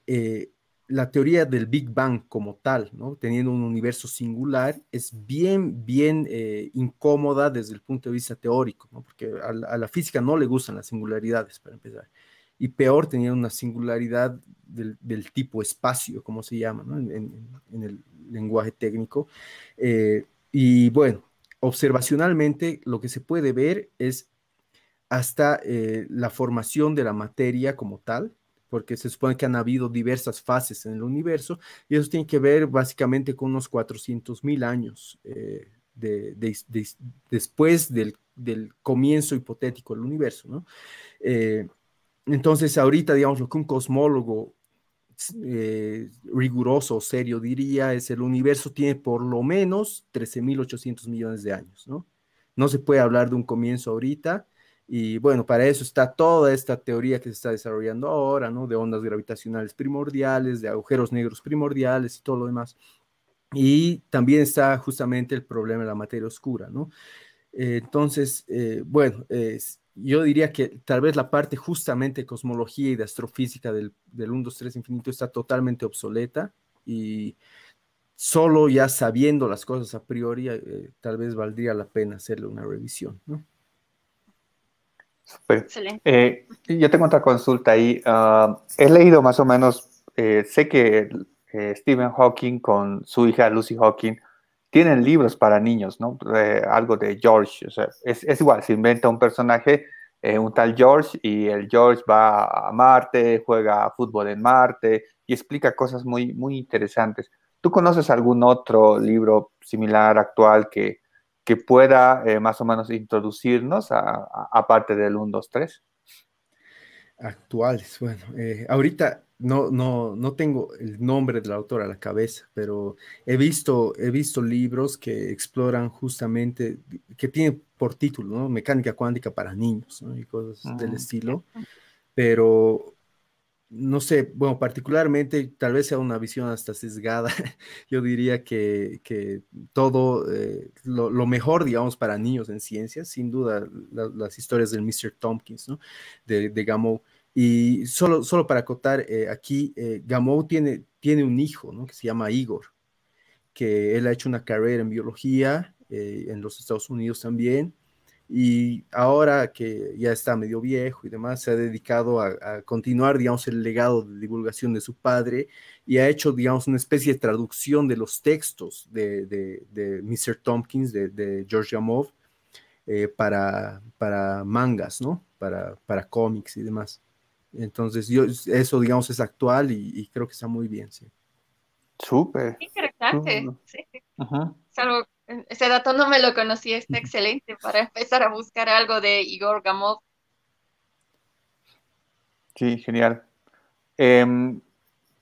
la teoría del Big Bang como tal, ¿no? teniendo un universo singular, es bien, bien eh, incómoda desde el punto de vista teórico, porque a la, física no le gustan las singularidades, para empezar. Y peor, tener una singularidad del, tipo espacio, como se llama en, el lenguaje técnico. Eh, y bueno, observacionalmente lo que se puede ver es hasta eh, la formación de la materia como tal, porque se supone que han habido diversas fases en el universo y eso tiene que ver básicamente con unos 400 mil años eh, después del, comienzo hipotético del universo. ¿no? Eh, entonces, ahorita, digamos, lo que un cosmólogo eh, riguroso o serio diría es el universo tiene por lo menos 13.800 millones de años. ¿no? no se puede hablar de un comienzo ahorita y bueno, para eso está toda esta teoría que se está desarrollando ahora, ¿no? De ondas gravitacionales primordiales, de agujeros negros primordiales y todo lo demás. Y también está justamente el problema de la materia oscura, ¿no? entonces, eh, bueno, yo diría que tal vez la parte justamente de cosmología y de astrofísica del, del 1, 2, 3 infinito está totalmente obsoleta y solo ya sabiendo las cosas a priori, eh, tal vez valdría la pena hacerle una revisión, ¿no? Eh, yo tengo otra consulta ahí. Ah, he leído más o menos, eh, sé que eh, Stephen Hawking con su hija Lucy Hawking tienen libros para niños, ¿no? algo de George, o sea, es, es, igual, se inventa un personaje, un tal George, y el George va a Marte, juega fútbol en Marte y explica cosas muy, muy interesantes. ¿Tú conoces algún otro libro similar, actual, que, que pueda eh, más o menos introducirnos a, parte del 1, 2, 3. Actuales, bueno, eh, ahorita no, no, no tengo el nombre de la autora a la cabeza, pero he visto, he visto libros que exploran justamente, que tienen por título, ¿no? Mecánica cuántica para niños ¿no? y cosas del estilo, pero no sé, bueno, particularmente, tal vez sea una visión hasta sesgada, (laughs) yo diría que, que todo eh, lo, mejor, digamos, para niños en ciencias, sin duda, las historias del Mr. Tompkins, ¿no? De, de Gamow. Y solo, solo para acotar, eh, aquí eh, Gamow tiene, tiene un hijo, ¿no? Que se llama Igor, que él ha hecho una carrera en biología en los Estados Unidos también y ahora que ya está medio viejo y demás, se ha dedicado a, continuar, digamos, el legado de divulgación de su padre y ha hecho, digamos, una especie de traducción de los textos de, de, de Mr. Tompkins, de, George Yamov, eh, para, para mangas, ¿no? Para, para cómics y demás. Entonces, eso, digamos, es actual y, creo que está muy bien, sí. Súper. Interesante, sí. Ajá. Ese dato no me lo conocí, está excelente para empezar a buscar algo de Igor Gamov. Sí, genial. Em,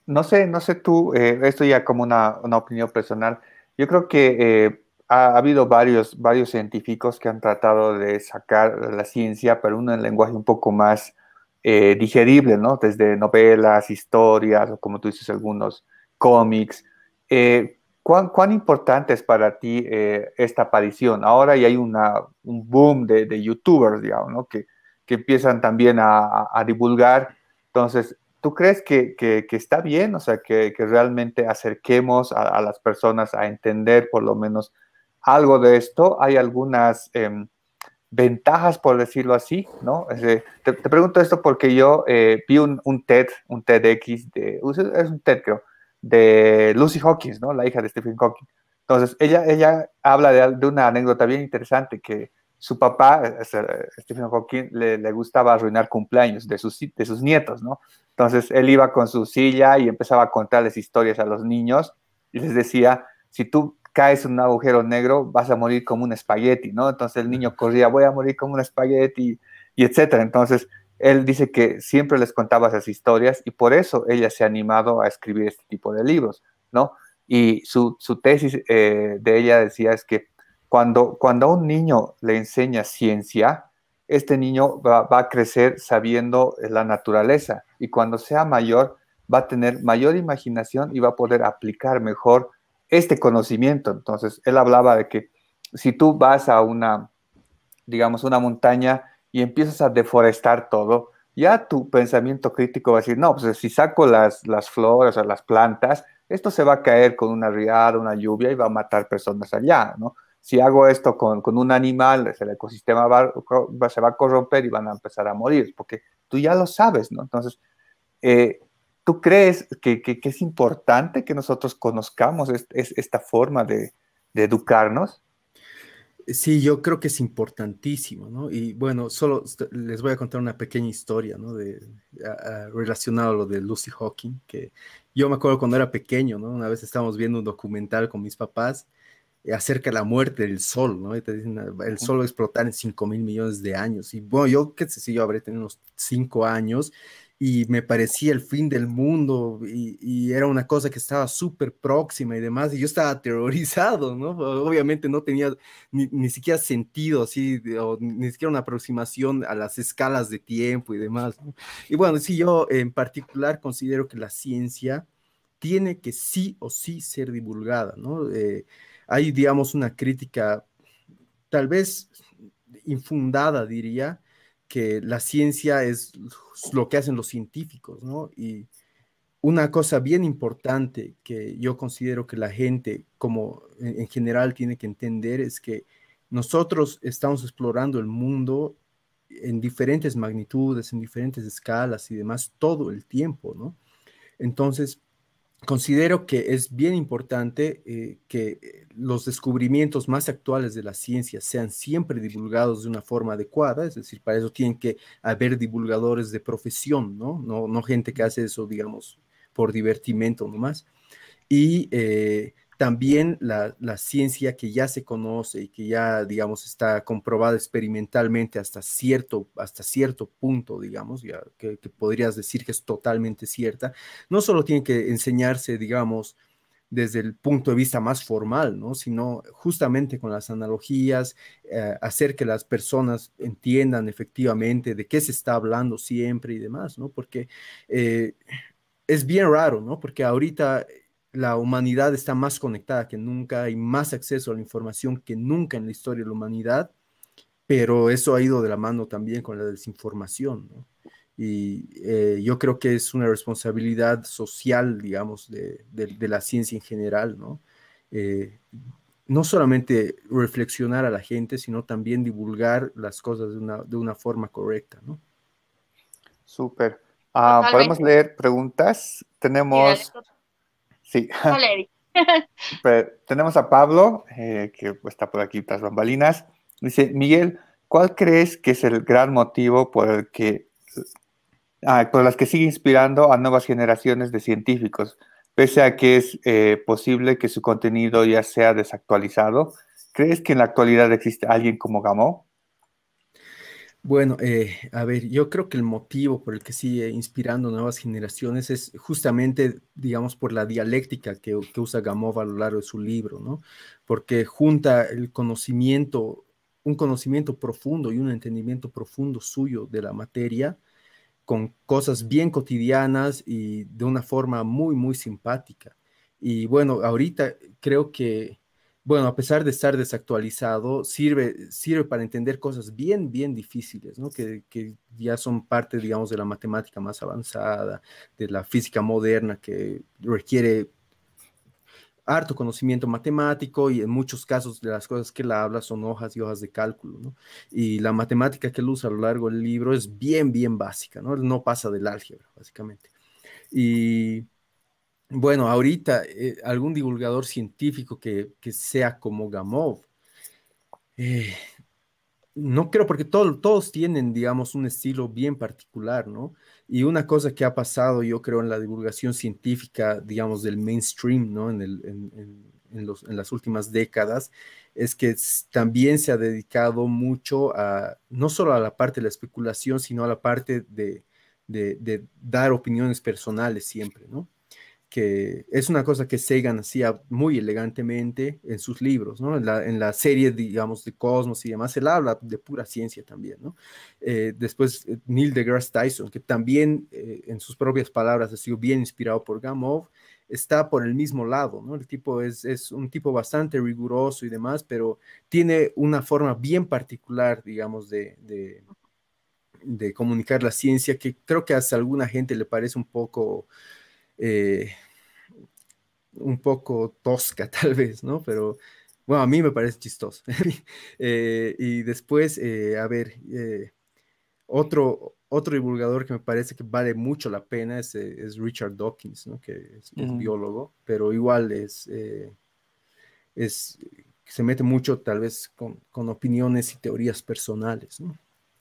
no sé, no sé tú, eh, esto ya como una, opinión personal. Yo creo que eh, ha, habido varios, varios científicos que han tratado de sacar la ciencia, pero uno en lenguaje un poco más eh, digerible, ¿no? Desde novelas, historias, o como tú dices, algunos cómics. Eh, ¿Cuán, importante es para ti eh, esta aparición? Ahora ya hay una, un boom de, youtubers, digamos, ¿no? que, empiezan también a, divulgar. Entonces, ¿tú crees que, está bien? O sea, que, realmente acerquemos a, las personas a entender por lo menos algo de esto. Hay algunas em, ventajas, por decirlo así, ¿no? te, pregunto esto porque yo eh, vi un, un TED, un TEDx, de, es un TED creo, de Lucy Hawkins, ¿no? La hija de Stephen Hawking. Entonces, ella, ella habla de, una anécdota bien interesante que su papá, eh, Stephen Hawking, le, gustaba arruinar cumpleaños de sus, de sus nietos, ¿no? Entonces, él iba con su silla y empezaba a contarles historias a los niños y les decía, si tú caes en un agujero negro, vas a morir como un espagueti, ¿no? Entonces el niño corría, voy a morir como un espagueti, y etcétera. Entonces, él dice que siempre les contaba esas historias y por eso ella se ha animado a escribir este tipo de libros, ¿no? Y su, tesis eh, de ella decía es que cuando, cuando a un niño le enseña ciencia, este niño va, a crecer sabiendo eh, la naturaleza y cuando sea mayor va a tener mayor imaginación y va a poder aplicar mejor este conocimiento. Entonces, él hablaba de que si tú vas a una, digamos, una montaña y empiezas a deforestar todo, ya tu pensamiento crítico va a decir, no, pues si saco las, las flores o las plantas, esto se va a caer con una riada, una lluvia y va a matar personas allá, ¿no? Si hago esto con, con un animal, el ecosistema va, se va a corromper y van a empezar a morir, porque tú ya lo sabes, ¿no? Entonces, eh, ¿tú crees que, que, es importante que nosotros conozcamos es, esta forma de, de educarnos? Sí, yo creo que es importantísimo, ¿no? Y bueno, solo les voy a contar una pequeña historia, ¿no? De, a, relacionado lo de Lucy Hawking, que yo me acuerdo cuando era pequeño, ¿no? Una vez estábamos viendo un documental con mis papás eh, acerca de la muerte del sol, ¿no? Y te dicen, ah, el sol va a explotar en 5 mil millones de años. Y bueno, yo qué sé si yo habré tenido unos 5 años y me parecía el fin del mundo y, era una cosa que estaba súper próxima y demás, y yo estaba aterrorizado, ¿no? Obviamente no tenía ni, ni siquiera sentido así, ni siquiera una aproximación a las escalas de tiempo y demás. Y bueno, sí, yo en particular considero que la ciencia tiene que sí o sí ser divulgada, ¿no? Eh, hay, digamos, una crítica tal vez infundada, diría, que la ciencia es lo que hacen los científicos, ¿no? Y una cosa bien importante que yo considero que la gente como en general tiene que entender es que nosotros estamos explorando el mundo en diferentes magnitudes, en diferentes escalas y demás todo el tiempo, ¿no? Entonces, considero que es bien importante eh, que eh, los descubrimientos más actuales de la ciencia sean siempre divulgados de una forma adecuada, es decir, para eso tienen que haber divulgadores de profesión, ¿no? No, no gente que hace eso, digamos, por divertimento nomás. Y eh, también la, ciencia que ya se conoce y que ya, digamos, está comprobada experimentalmente hasta cierto, hasta cierto punto, digamos, ya que, podrías decir que es totalmente cierta, no solo tiene que enseñarse, digamos, desde el punto de vista más formal, ¿no? sino justamente con las analogías, eh, hacer que las personas entiendan efectivamente de qué se está hablando siempre y demás, ¿no? porque eh, es bien raro, ¿no? porque ahorita la humanidad está más conectada que nunca, hay más acceso a la información que nunca en la historia de la humanidad, pero eso ha ido de la mano también con la desinformación. ¿no? Y eh, yo creo que es una responsabilidad social, digamos, de, la ciencia en general, ¿no? Eh, no solamente reflexionar a la gente, sino también divulgar las cosas de una, forma correcta, ¿no? Súper. Ah, Podemos leer preguntas. Tenemos Sí. (laughs) Pero tenemos a Pablo, eh, que está por aquí tras bambalinas. Dice, Miguel, ¿cuál crees que es el gran motivo por el que ah, por las que sigue inspirando a nuevas generaciones de científicos? Pese a que es eh, posible que su contenido ya sea desactualizado, ¿crees que en la actualidad existe alguien como Gamó? Bueno, eh, a ver, yo creo que el motivo por el que sigue inspirando nuevas generaciones es justamente, digamos, por la dialéctica que, usa Gamova a lo largo de su libro, ¿no? Porque junta el conocimiento, un conocimiento profundo y un entendimiento profundo suyo de la materia con cosas bien cotidianas y de una forma muy, muy simpática. Y bueno, ahorita creo que bueno, a pesar de estar desactualizado, sirve, sirve para entender cosas bien, bien difíciles, ¿no? Que, que, ya son parte, digamos, de la matemática más avanzada, de la física moderna, que requiere harto conocimiento matemático y en muchos casos de las cosas que él habla son hojas y hojas de cálculo, ¿no? Y la matemática que él usa a lo largo del libro es bien, bien básica, ¿no? No pasa del álgebra, básicamente. Y bueno, ahorita eh, algún divulgador científico que, sea como Gamov, eh, no creo, porque todos tienen, digamos, un estilo bien particular, ¿no? Y una cosa que ha pasado, yo creo, en la divulgación científica, digamos, del mainstream, ¿no? En, en, las últimas décadas, es que también se ha dedicado mucho a, no solo a la parte de la especulación, sino a la parte de dar opiniones personales siempre, ¿no? que es una cosa que Sagan hacía muy elegantemente en sus libros, En la, serie, digamos, de Cosmos y demás, él habla de pura ciencia también, ¿no? Eh, después, eh, Neil deGrasse Tyson, que también, eh, en sus propias palabras, ha sido bien inspirado por Gamow, está por el mismo lado, ¿no? El tipo es, es un tipo bastante riguroso y demás, pero tiene una forma bien particular, digamos, de, de, comunicar la ciencia que creo que a alguna gente le parece un poco un poco tosca (laughs) tal vez, ¿no? Pero bueno, a mí me parece chistoso. (laughs) Eh, y después, eh, a ver, eh, otro, otro divulgador que me parece que vale mucho la pena es, Richard Dawkins, ¿no? que es, biólogo, pero igual es, es, se mete mucho tal vez con, con opiniones y teorías personales. ¿no?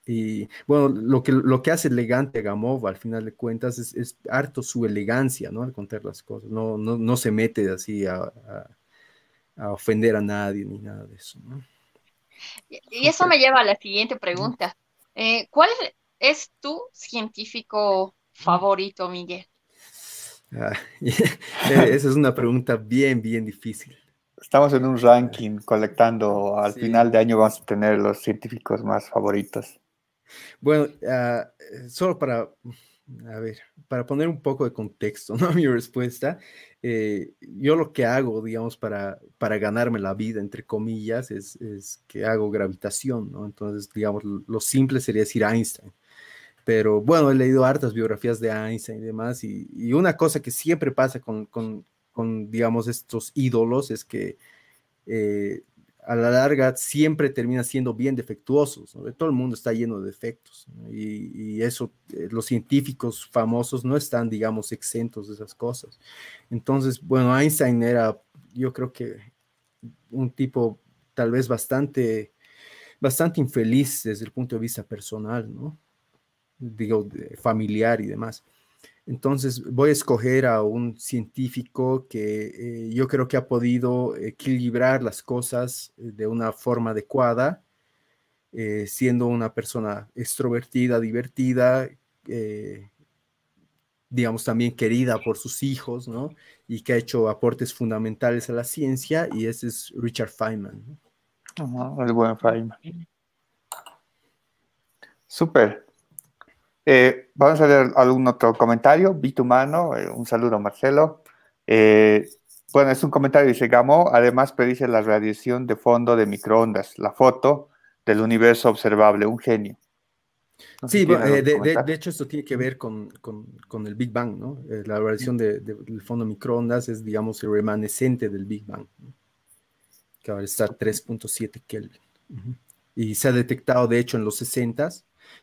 Y bueno, lo que, lo que hace elegante a Gamov al final de cuentas es, harto su elegancia, ¿no? Al contar las cosas, no, no, no se mete así a, ofender a nadie ni nada de eso, ¿no? Y eso me lleva a la siguiente pregunta. Eh, ¿Cuál es tu científico favorito, Miguel? Ah, (laughs) eh, esa es una pregunta bien, bien difícil. Estamos en un ah, ranking colectando, al final de año vamos a tener los científicos más favoritos. Bueno, ah, eh, solo para, a ver, para poner un poco de contexto, ¿no? (laughs) Mi respuesta, eh, yo lo que hago, digamos, para, para ganarme la vida, entre comillas, es, es que hago gravitación, ¿no? Entonces, digamos, lo simple sería decir Einstein pero bueno, he leído hartas biografías de Einstein y demás, y, y una cosa que siempre pasa con, con, con, digamos, estos ídolos es que eh, a la larga siempre termina siendo bien defectuosos. Todo el mundo está lleno de defectos y, eso, eh, los científicos famosos no están, digamos, exentos de esas cosas. Entonces, bueno, Einstein era, yo creo que un tipo tal vez bastante, bastante infeliz desde el punto de vista personal, ¿no? Digo, familiar y demás. Entonces voy a escoger a un científico que eh, yo creo que ha podido equilibrar las cosas eh, de una forma adecuada, eh, siendo una persona extrovertida, divertida, digamos también querida por sus hijos, ¿no? Y que ha hecho aportes fundamentales a la ciencia, y ese es Richard Feynman. el buen Feynman. Súper. Eh, vamos a ver algún otro comentario. Vi eh, un saludo Marcelo. Eh, bueno, es un comentario, dice Gamó, además predice la radiación de fondo de microondas, la foto del universo observable, un genio. sí, de, hecho esto tiene que ver con, el Big Bang, ¿no? la radiación de, del fondo de microondas es, digamos, el remanescente del Big Bang, que ahora está a 3.7 Kelvin. Y se ha detectado, de hecho, en los 60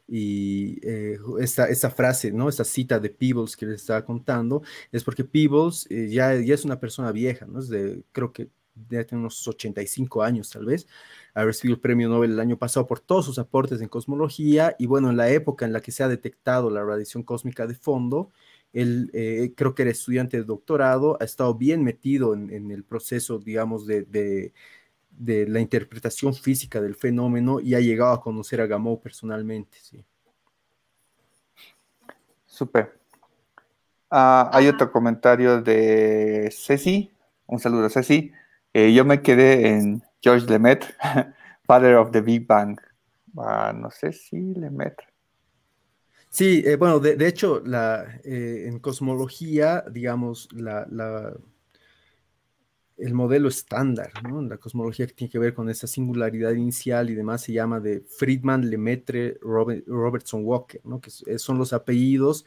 y eh, esa esta, frase, ¿no? Esta cita de Peebles que les estaba contando, es porque Peebles eh, ya, es una persona vieja, ¿no? Es de, creo que ya tiene unos 85 años tal vez, ha recibido el premio Nobel el año pasado por todos sus aportes en cosmología y bueno, en la época en la que se ha detectado la radiación cósmica de fondo, él eh, creo que era estudiante de doctorado, ha estado bien metido en, el proceso, digamos, de de la interpretación física del fenómeno y ha llegado a conocer a Gamow personalmente. Sí. Súper. Ah, hay otro comentario de Ceci. Un saludo, Ceci. Eh, yo me quedé en George Lemaitre, (laughs) Father of the Big Bang. Ah, no sé si Lemaitre. Sí, eh, bueno, de, hecho, la, eh, en cosmología, digamos, la el modelo estándar, ¿no? la cosmología que tiene que ver con esa singularidad inicial y demás se llama de Friedman, Lemaitre, Robertson Walker, ¿no? que eh, son los apellidos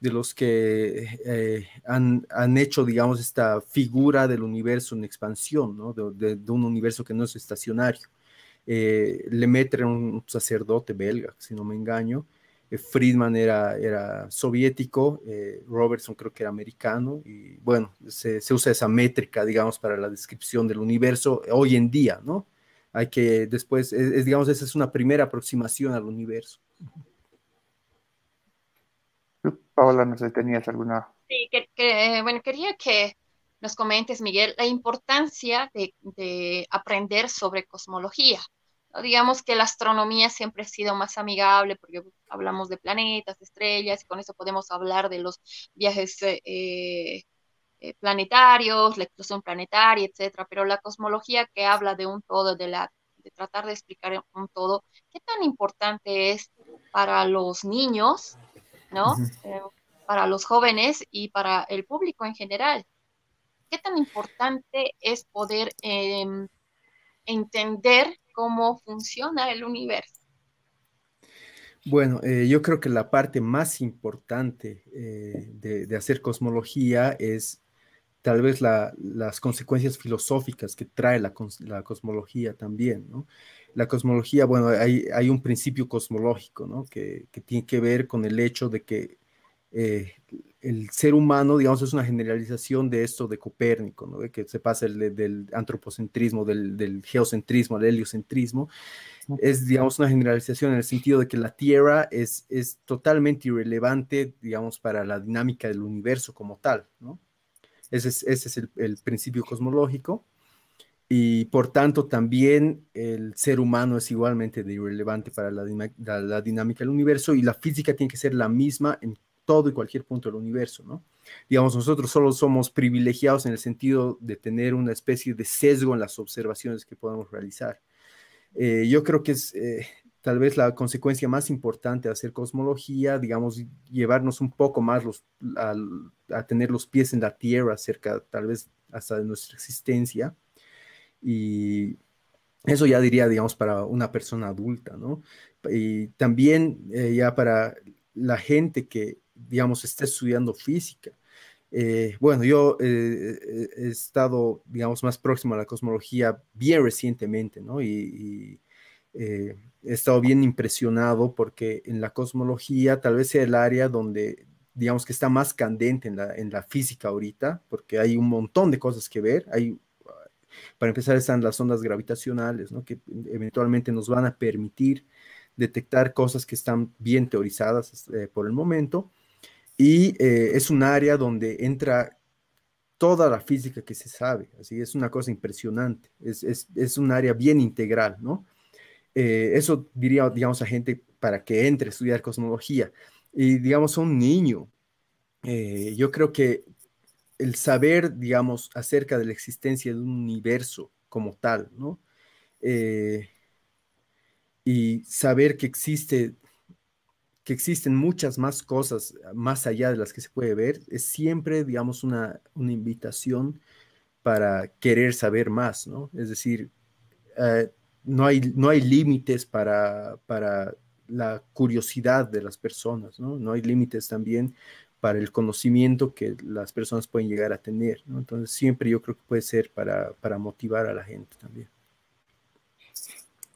de los que eh, han, hecho, digamos, esta figura del universo en expansión, ¿no? de, un universo que no es estacionario. Eh, Lemaitre un sacerdote belga, si no me engaño, eh, Friedman era, era soviético, eh, Robertson creo que era americano, y bueno, se, usa esa métrica, digamos, para la descripción del universo hoy en día, ¿no? Hay que después, es, digamos, esa es una primera aproximación al universo. Paola, no sé, tenías alguna. Sí, eh, bueno, quería que nos comentes, Miguel, la importancia de aprender sobre cosmología digamos que la astronomía siempre ha sido más amigable porque hablamos de planetas, de estrellas, y con eso podemos hablar de los viajes eh, eh, eh, planetarios, la explosión planetaria, etcétera, pero la cosmología que habla de un todo, de la tratar de explicar un todo, qué tan importante es para los niños, ¿no? para los jóvenes y para el público en general. ¿Qué tan importante es poder em, entender cómo funciona el universo. Bueno, eh, yo creo que la parte más importante eh, de, hacer cosmología es tal vez las consecuencias filosóficas que trae la, cosmología también, La cosmología, bueno, hay, un principio cosmológico, ¿no? Que, tiene que ver con el hecho de que eh, el ser humano, digamos, es una generalización de esto de Copérnico, ¿no? que se pasa el, del antropocentrismo, del, geocentrismo, al heliocentrismo. Es, digamos, una generalización en el sentido de que la Tierra es, es totalmente irrelevante, digamos, para la dinámica del universo como tal. ¿no? Ese es, el, principio cosmológico y por tanto también el ser humano es igualmente irrelevante para la, dinámica del universo y la física tiene que ser la misma en todo y cualquier punto del universo, ¿no? Digamos, nosotros solo somos privilegiados en el sentido de tener una especie de sesgo en las observaciones que podemos realizar. Eh, yo creo que es eh, tal vez la consecuencia más importante de hacer cosmología, digamos, llevarnos un poco más los, a, tener los pies en la tierra cerca tal vez hasta de nuestra existencia. Y eso ya diría, digamos, para una persona adulta, ¿no? Y también eh, ya para la gente que digamos, está estudiando física. Eh, bueno, yo eh, eh, he estado, digamos, más próximo a la cosmología bien recientemente, ¿no? Y, he estado bien impresionado porque en la cosmología tal vez sea el área donde, digamos, que está más candente en la, física ahorita, porque hay un montón de cosas que ver. para empezar, están las ondas gravitacionales, ¿no? Que eventualmente nos van a permitir detectar cosas que están bien teorizadas por el momento y eh, es un área donde entra toda la física que se sabe, así es una cosa impresionante, es, un área bien integral, ¿no? Eh, eso diría, digamos, a gente para que entre a estudiar cosmología. Y, digamos, a un niño, eh, yo creo que el saber, digamos, acerca de la existencia de un universo como tal, ¿no? y saber que existe que existen muchas más cosas eh, más allá de las que se puede ver, es siempre, digamos, una, una invitación para querer saber más, ¿no? Es decir, eh, no hay, no hay límites para, para, la curiosidad de las personas, ¿no? No hay límites también para el conocimiento que las personas pueden llegar a tener, ¿no? Entonces, siempre yo creo que puede ser para, para motivar a la gente también.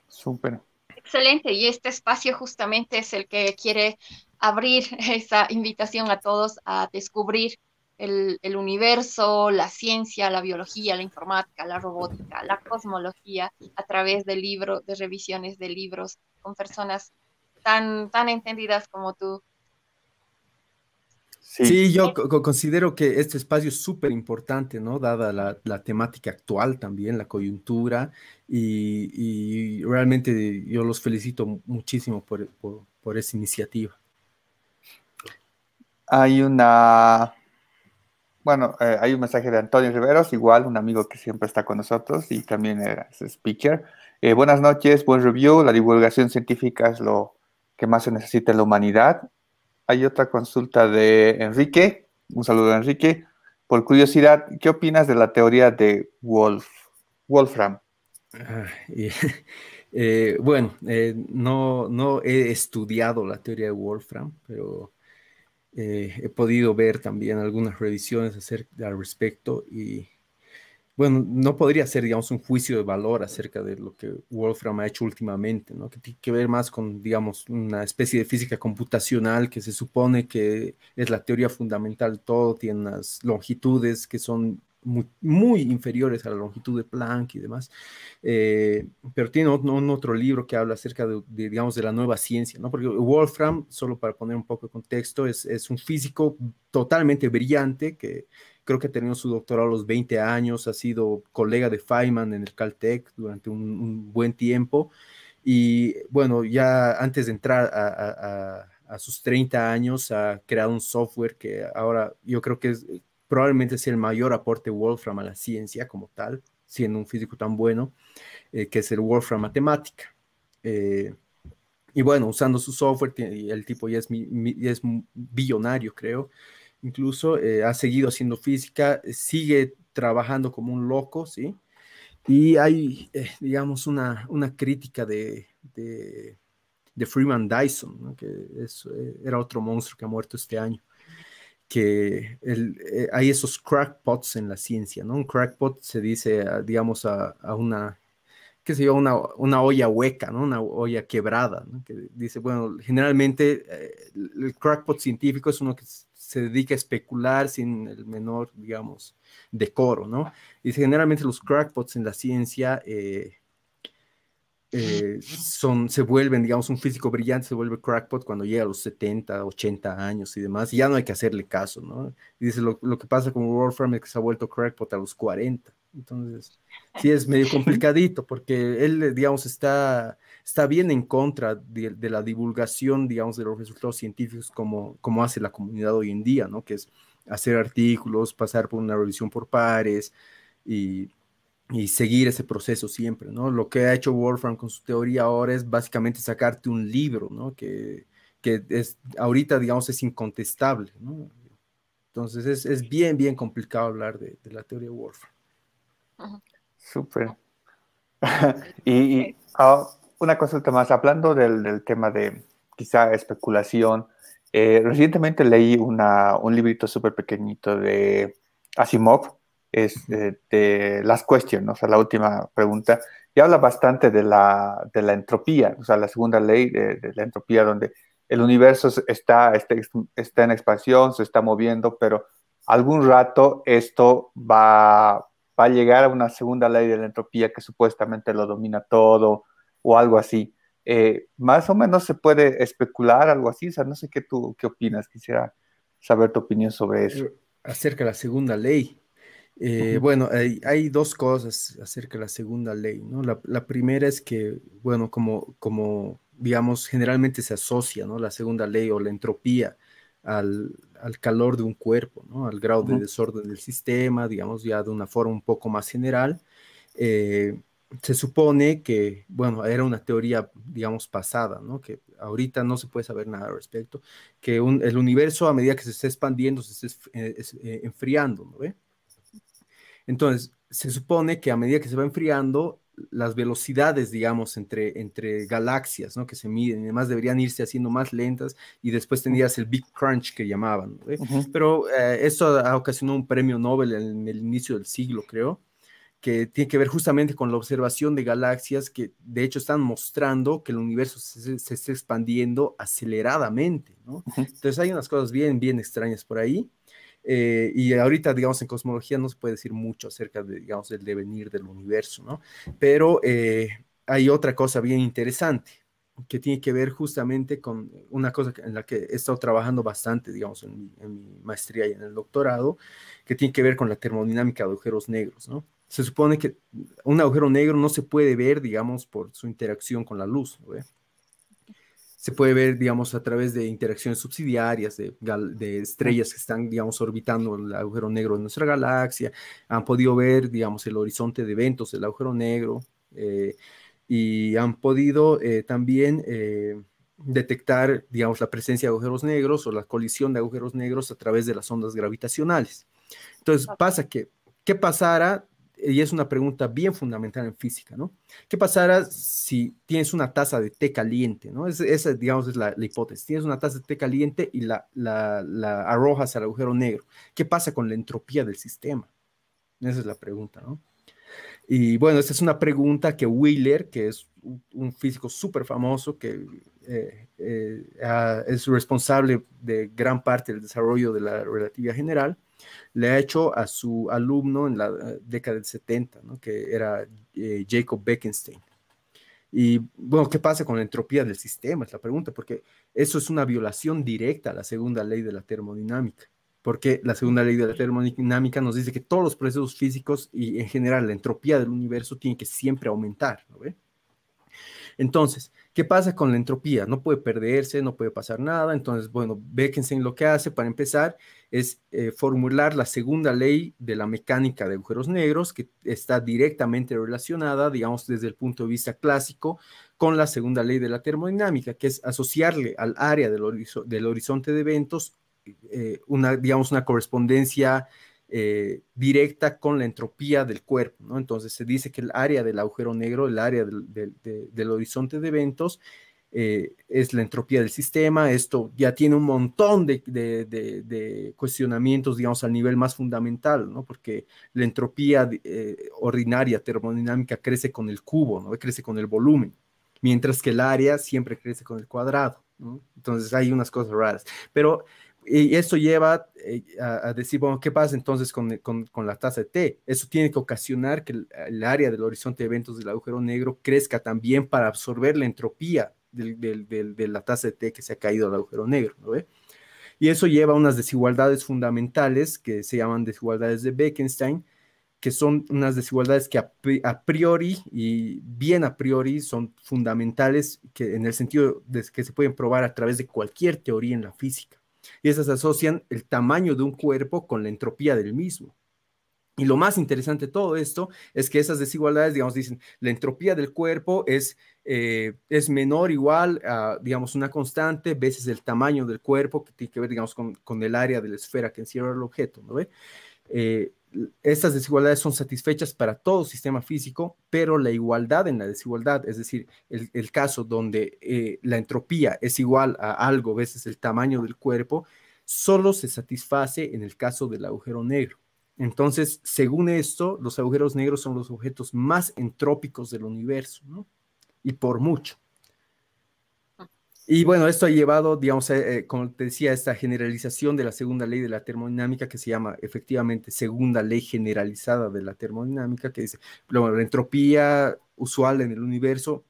Súper. Excelente, y este espacio justamente es el que quiere abrir (laughs) esa invitación a todos a descubrir el, universo, la ciencia, la biología, la informática, la robótica, la cosmología, a través de libros, de revisiones de libros con personas tan, tan entendidas como tú, Sí, yo considero que este espacio es súper importante, ¿no? Dada la, temática actual también, la coyuntura, y, realmente yo los felicito muchísimo por, esa iniciativa. Hay una bueno, eh, hay un mensaje de Antonio Riveros, igual un amigo que siempre está con nosotros y también es speaker. Eh, buenas noches, buen review. La divulgación científica es lo que más se necesita en la humanidad hay otra consulta de Enrique. Un saludo Enrique. Por curiosidad, ¿qué opinas de la teoría de Wolfram? Ah, (laughs) eh, bueno, eh, no, no he estudiado la teoría de Wolfram, pero eh, he podido ver también algunas revisiones acerca, al respecto y bueno, no podría ser, digamos, un juicio de valor acerca de lo que Wolfram ha hecho últimamente, ¿no? Que tiene que ver más con, digamos, una especie de física computacional que se supone que es la teoría fundamental, todo tiene unas longitudes que son muy, inferiores a la longitud de Planck y demás, eh, pero tiene un, otro libro que habla acerca de, digamos, de la nueva ciencia, ¿no? Porque Wolfram, solo para poner un poco de contexto, es un físico totalmente brillante que creo que ha tenido su doctorado a los 20 años, ha sido colega de Feynman en el Caltech durante un, buen tiempo. Y bueno, ya antes de entrar a, sus 30 años ha creado un software que ahora yo creo que es, probablemente sea el mayor aporte Wolfram a la ciencia como tal, siendo un físico tan bueno, eh, que es el Wolfram Matemática. Eh, y bueno, usando su software, el tipo ya es, ya es billonario, creo, incluso eh, ha seguido haciendo física, sigue trabajando como un loco, ¿sí? Y hay, eh, digamos, una, crítica de, de, Freeman Dyson, que eh, era otro monstruo que ha muerto este año, que hay esos crackpots en la ciencia, ¿no? Un crackpot se dice, ah, digamos, a, a una que se lleva una, olla hueca, ¿no? una olla quebrada, ¿no? que dice, bueno, generalmente eh, el crackpot científico es uno que se dedica a especular sin el menor, digamos, decoro, ¿no? Dice, generalmente los crackpots en la ciencia eh, eh, son, se vuelven, digamos, un físico brillante, se vuelve crackpot cuando llega a los 70, 80 años y demás, y ya no hay que hacerle caso, ¿no? Y dice, lo, que pasa con Warframe es que se ha vuelto crackpot a los 40. Entonces, sí es medio (laughs) complicadito porque él, digamos, está, está bien en contra de, de, la divulgación, digamos, de los resultados científicos como, como hace la comunidad hoy en día, ¿no? Que es hacer artículos, pasar por una revisión por pares y y seguir ese proceso siempre, ¿no? Lo que ha hecho Wolfram con su teoría ahora es básicamente sacarte un libro, ¿no? Que, es, ahorita, digamos, es incontestable, ¿no? Entonces es, bien, bien complicado hablar de, la teoría Wolfram. Súper. (laughs) y, ah, una cosa más, hablando del, del tema de quizá especulación, eh, recientemente leí una, un librito súper pequeñito de Asimov, es este, de las cuestiones o sea, la última pregunta, y habla bastante de la, de la entropía, o sea, la segunda ley de, la entropía, donde el universo está, este, está, en expansión, se está moviendo, pero algún rato esto va, va a llegar a una segunda ley de la entropía que supuestamente lo domina todo o algo así. Eh, más o menos se puede especular algo así, o sea, no sé qué tú qué opinas, quisiera saber tu opinión sobre eso. Acerca de la segunda ley. Eh, bueno, hay, dos cosas acerca de la segunda ley, ¿no? La, primera es que, bueno, como, digamos, generalmente se asocia, ¿no? La segunda ley o la entropía al, calor de un cuerpo, ¿no? Al grado de desorden del sistema, digamos, ya de una forma un poco más general. Eh, se supone que, bueno, era una teoría, digamos, pasada, ¿no? Que ahorita no se puede saber nada al respecto, que el universo a medida que se está expandiendo, se está eh, enfriando, ¿no? Entonces, se supone que a medida que se va enfriando, las velocidades, digamos, entre, entre galaxias, ¿no? Que se miden además deberían irse haciendo más lentas y después tendrías el Big Crunch que llamaban. ¿Eh? Pero eh, esto ha, ocasionado un premio Nobel en el inicio del siglo, creo, que tiene que ver justamente con la observación de galaxias que de hecho están mostrando que el universo se, está expandiendo aceleradamente, ¿no? Entonces hay unas cosas bien, bien extrañas por ahí. Eh, y ahorita, digamos, en cosmología no se puede decir mucho acerca de, digamos, del devenir del universo, ¿no? Pero eh, hay otra cosa bien interesante que tiene que ver justamente con una cosa en la que he estado trabajando bastante, digamos, en mi, en mi maestría y en el doctorado, que tiene que ver con la termodinámica de agujeros negros, ¿no? se supone que un agujero negro no se puede ver, digamos, por su interacción con la luz. ¿no? se puede ver, digamos, a través de interacciones subsidiarias, de, estrellas que están, digamos, orbitando el agujero negro de nuestra galaxia, han podido ver, digamos, el horizonte de eventos del agujero negro eh, y han podido eh, también eh, detectar, digamos, la presencia de agujeros negros o la colisión de agujeros negros a través de las ondas gravitacionales. Entonces, pasa que, ¿qué pasará y es una pregunta bien fundamental en física, ¿no? ¿Qué pasará si tienes una taza de té caliente, ¿no? esa, digamos, es la, hipótesis. Tienes una taza de té caliente y la, arrojas al agujero negro. ¿Qué pasa con la entropía del sistema? Esa es la pregunta, ¿no? Y bueno, esta es una pregunta que Wheeler, que es un físico súper famoso, que eh, eh, es responsable de gran parte del desarrollo de la relatividad general, le ha hecho a su alumno en la eh, década del 70, que era eh, Jacob Bekenstein. Y bueno, ¿qué pasa con la entropía del sistema? Es la pregunta, porque eso es una violación directa a la segunda ley de la termodinámica, porque la segunda ley de la termodinámica nos dice que todos los procesos físicos y en general la entropía del universo tiene que siempre aumentar, ¿no ve? Entonces, ¿qué pasa con la entropía? No puede perderse, no puede pasar nada. Entonces, bueno, Bekenstein lo que hace para empezar es eh, formular la segunda ley de la mecánica de agujeros negros, que está directamente relacionada, digamos, desde el punto de vista clásico, con la segunda ley de la termodinámica, que es asociarle al área del, horizonte de eventos eh, una, digamos, una correspondencia eh, directa con la entropía del cuerpo. Entonces se dice que el área del agujero negro, el área del, horizonte de eventos, eh, es la entropía del sistema. Esto ya tiene un montón de, cuestionamientos, digamos, al nivel más fundamental, Porque la entropía eh, ordinaria termodinámica crece con el cubo, ¿no? Crece con el volumen, mientras que el área siempre crece con el cuadrado, Entonces hay unas cosas raras. Pero y eso lleva eh, a, decir, bueno, ¿qué pasa entonces con, la tasa de T? Eso tiene que ocasionar que el, área del horizonte de eventos del agujero negro crezca también para absorber la entropía de la tasa de T que se ha caído al agujero negro, ¿no Y eso lleva a unas desigualdades fundamentales que se llaman desigualdades de Bekenstein, que son unas desigualdades que a priori y bien a priori son fundamentales que en el sentido de que se pueden probar a través de cualquier teoría en la física y esas asocian el tamaño de un cuerpo con la entropía del mismo. Y lo más interesante de todo esto es que esas desigualdades, digamos, dicen, la entropía del cuerpo es, eh, es menor igual a, digamos, una constante veces el tamaño del cuerpo, que tiene que ver, digamos, con, con el área de la esfera que encierra el objeto, ¿no ve? Eh, estas desigualdades son satisfechas para todo sistema físico, pero la igualdad en la desigualdad, es decir, el, caso donde eh, la entropía es igual a algo veces el tamaño del cuerpo, solo se satisface en el caso del agujero negro. Entonces, según esto, los agujeros negros son los objetos más entrópicos del universo, ¿no? Y por mucho. Y bueno, esto ha llevado, digamos, eh, eh, como te decía, esta generalización de la segunda ley de la termodinámica que se llama efectivamente segunda ley generalizada de la termodinámica, que dice, la entropía usual en el universo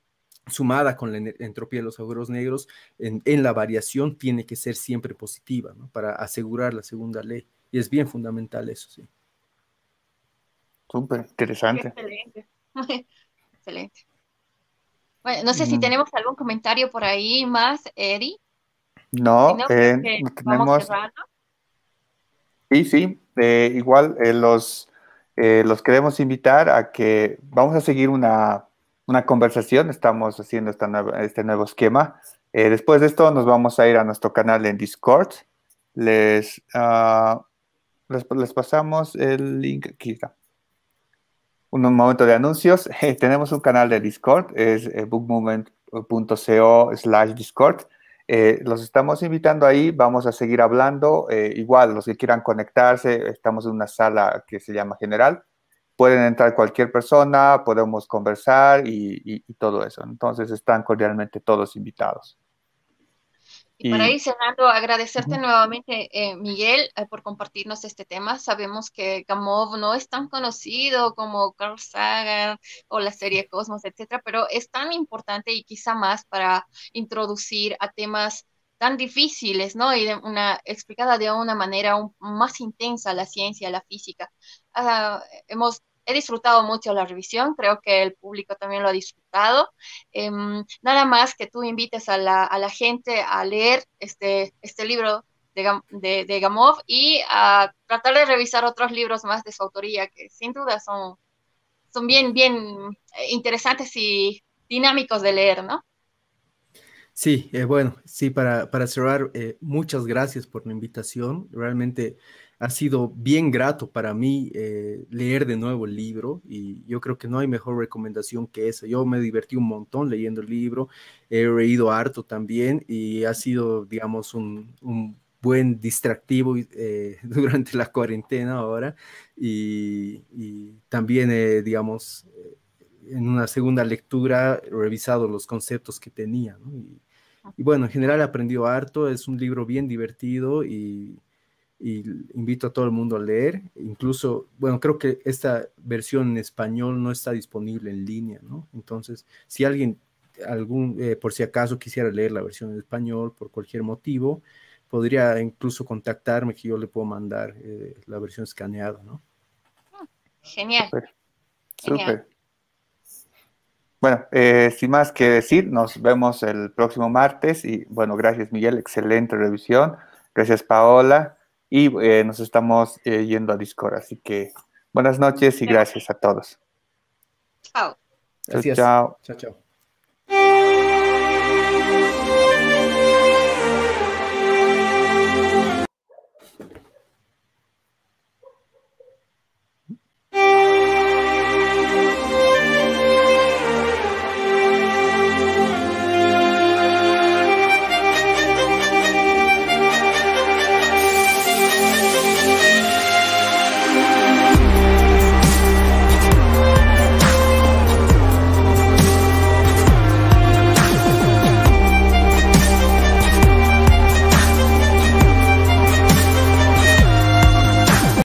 sumada con la entropía de los agujeros negros en, en la variación tiene que ser siempre positiva ¿no? para asegurar la segunda ley. Y es bien fundamental eso, sí. Súper interesante. Excelente. (laughs) Excelente no sé si mm. tenemos algún comentario por ahí más, Eri. No, no eh, tenemos. Sí, sí, eh, igual eh, los, queremos invitar a que vamos a seguir una, conversación. Estamos haciendo este nuevo esquema. después de esto, nos vamos a ir a nuestro canal en Discord. Les, ah, les, pasamos el link aquí un momento de anuncios. (laughs) Eh, tenemos un canal de Discord, es eh, bookmovement.co slash Discord. Eh, los estamos invitando ahí, vamos a seguir hablando. igual, los que quieran conectarse, estamos en una sala que se llama General. Pueden entrar cualquier persona, podemos conversar y todo eso. Entonces, están cordialmente todos invitados. Y, para ir cerrando, agradecerte nuevamente, eh, Miguel, eh, por compartirnos este tema. Sabemos que Gamov no es tan conocido como Carl Sagan o la serie Cosmos, etcétera, pero es tan importante y quizá más para introducir a temas tan difíciles, ¿no? Y una, explicada de una manera más intensa la ciencia, la física. Ah, hemos He disfrutado mucho la revisión, creo que el público también lo ha disfrutado. Em, nada más que tú invites a la, gente a leer este, este libro de, Gamov y a tratar de revisar otros libros más de su autoría, que sin duda son, son bien, bien eh, interesantes y dinámicos de leer, ¿no? Sí, eh, bueno, sí, para, cerrar, eh, muchas gracias por la invitación. Realmente ha sido bien grato para mí eh, leer de nuevo el libro y yo creo que no hay mejor recomendación que esa. Yo me divertí un montón leyendo el libro, he reído harto también y ha sido, digamos, un, buen distractivo eh, (laughs) durante la cuarentena ahora y, también, digamos, eh, en una segunda lectura he revisado los conceptos que tenía. Y, y bueno, en general he aprendido harto, es un libro bien divertido y y invito a todo el mundo a leer. Incluso, bueno, creo que esta versión en español no está disponible en línea, ¿no? Entonces, si alguien, algún, eh, por si acaso quisiera leer la versión en español por cualquier motivo, podría incluso contactarme que yo le puedo mandar eh, la versión escaneada, ¿no? Genial. Bueno, eh, sin más que decir, nos vemos el próximo martes y bueno, gracias Miguel, excelente revisión. Gracias Paola, y eh, nos estamos eh, yendo a Discord. Así que buenas noches y gracias a todos. Chao. Gracias. Chao, chao. chao.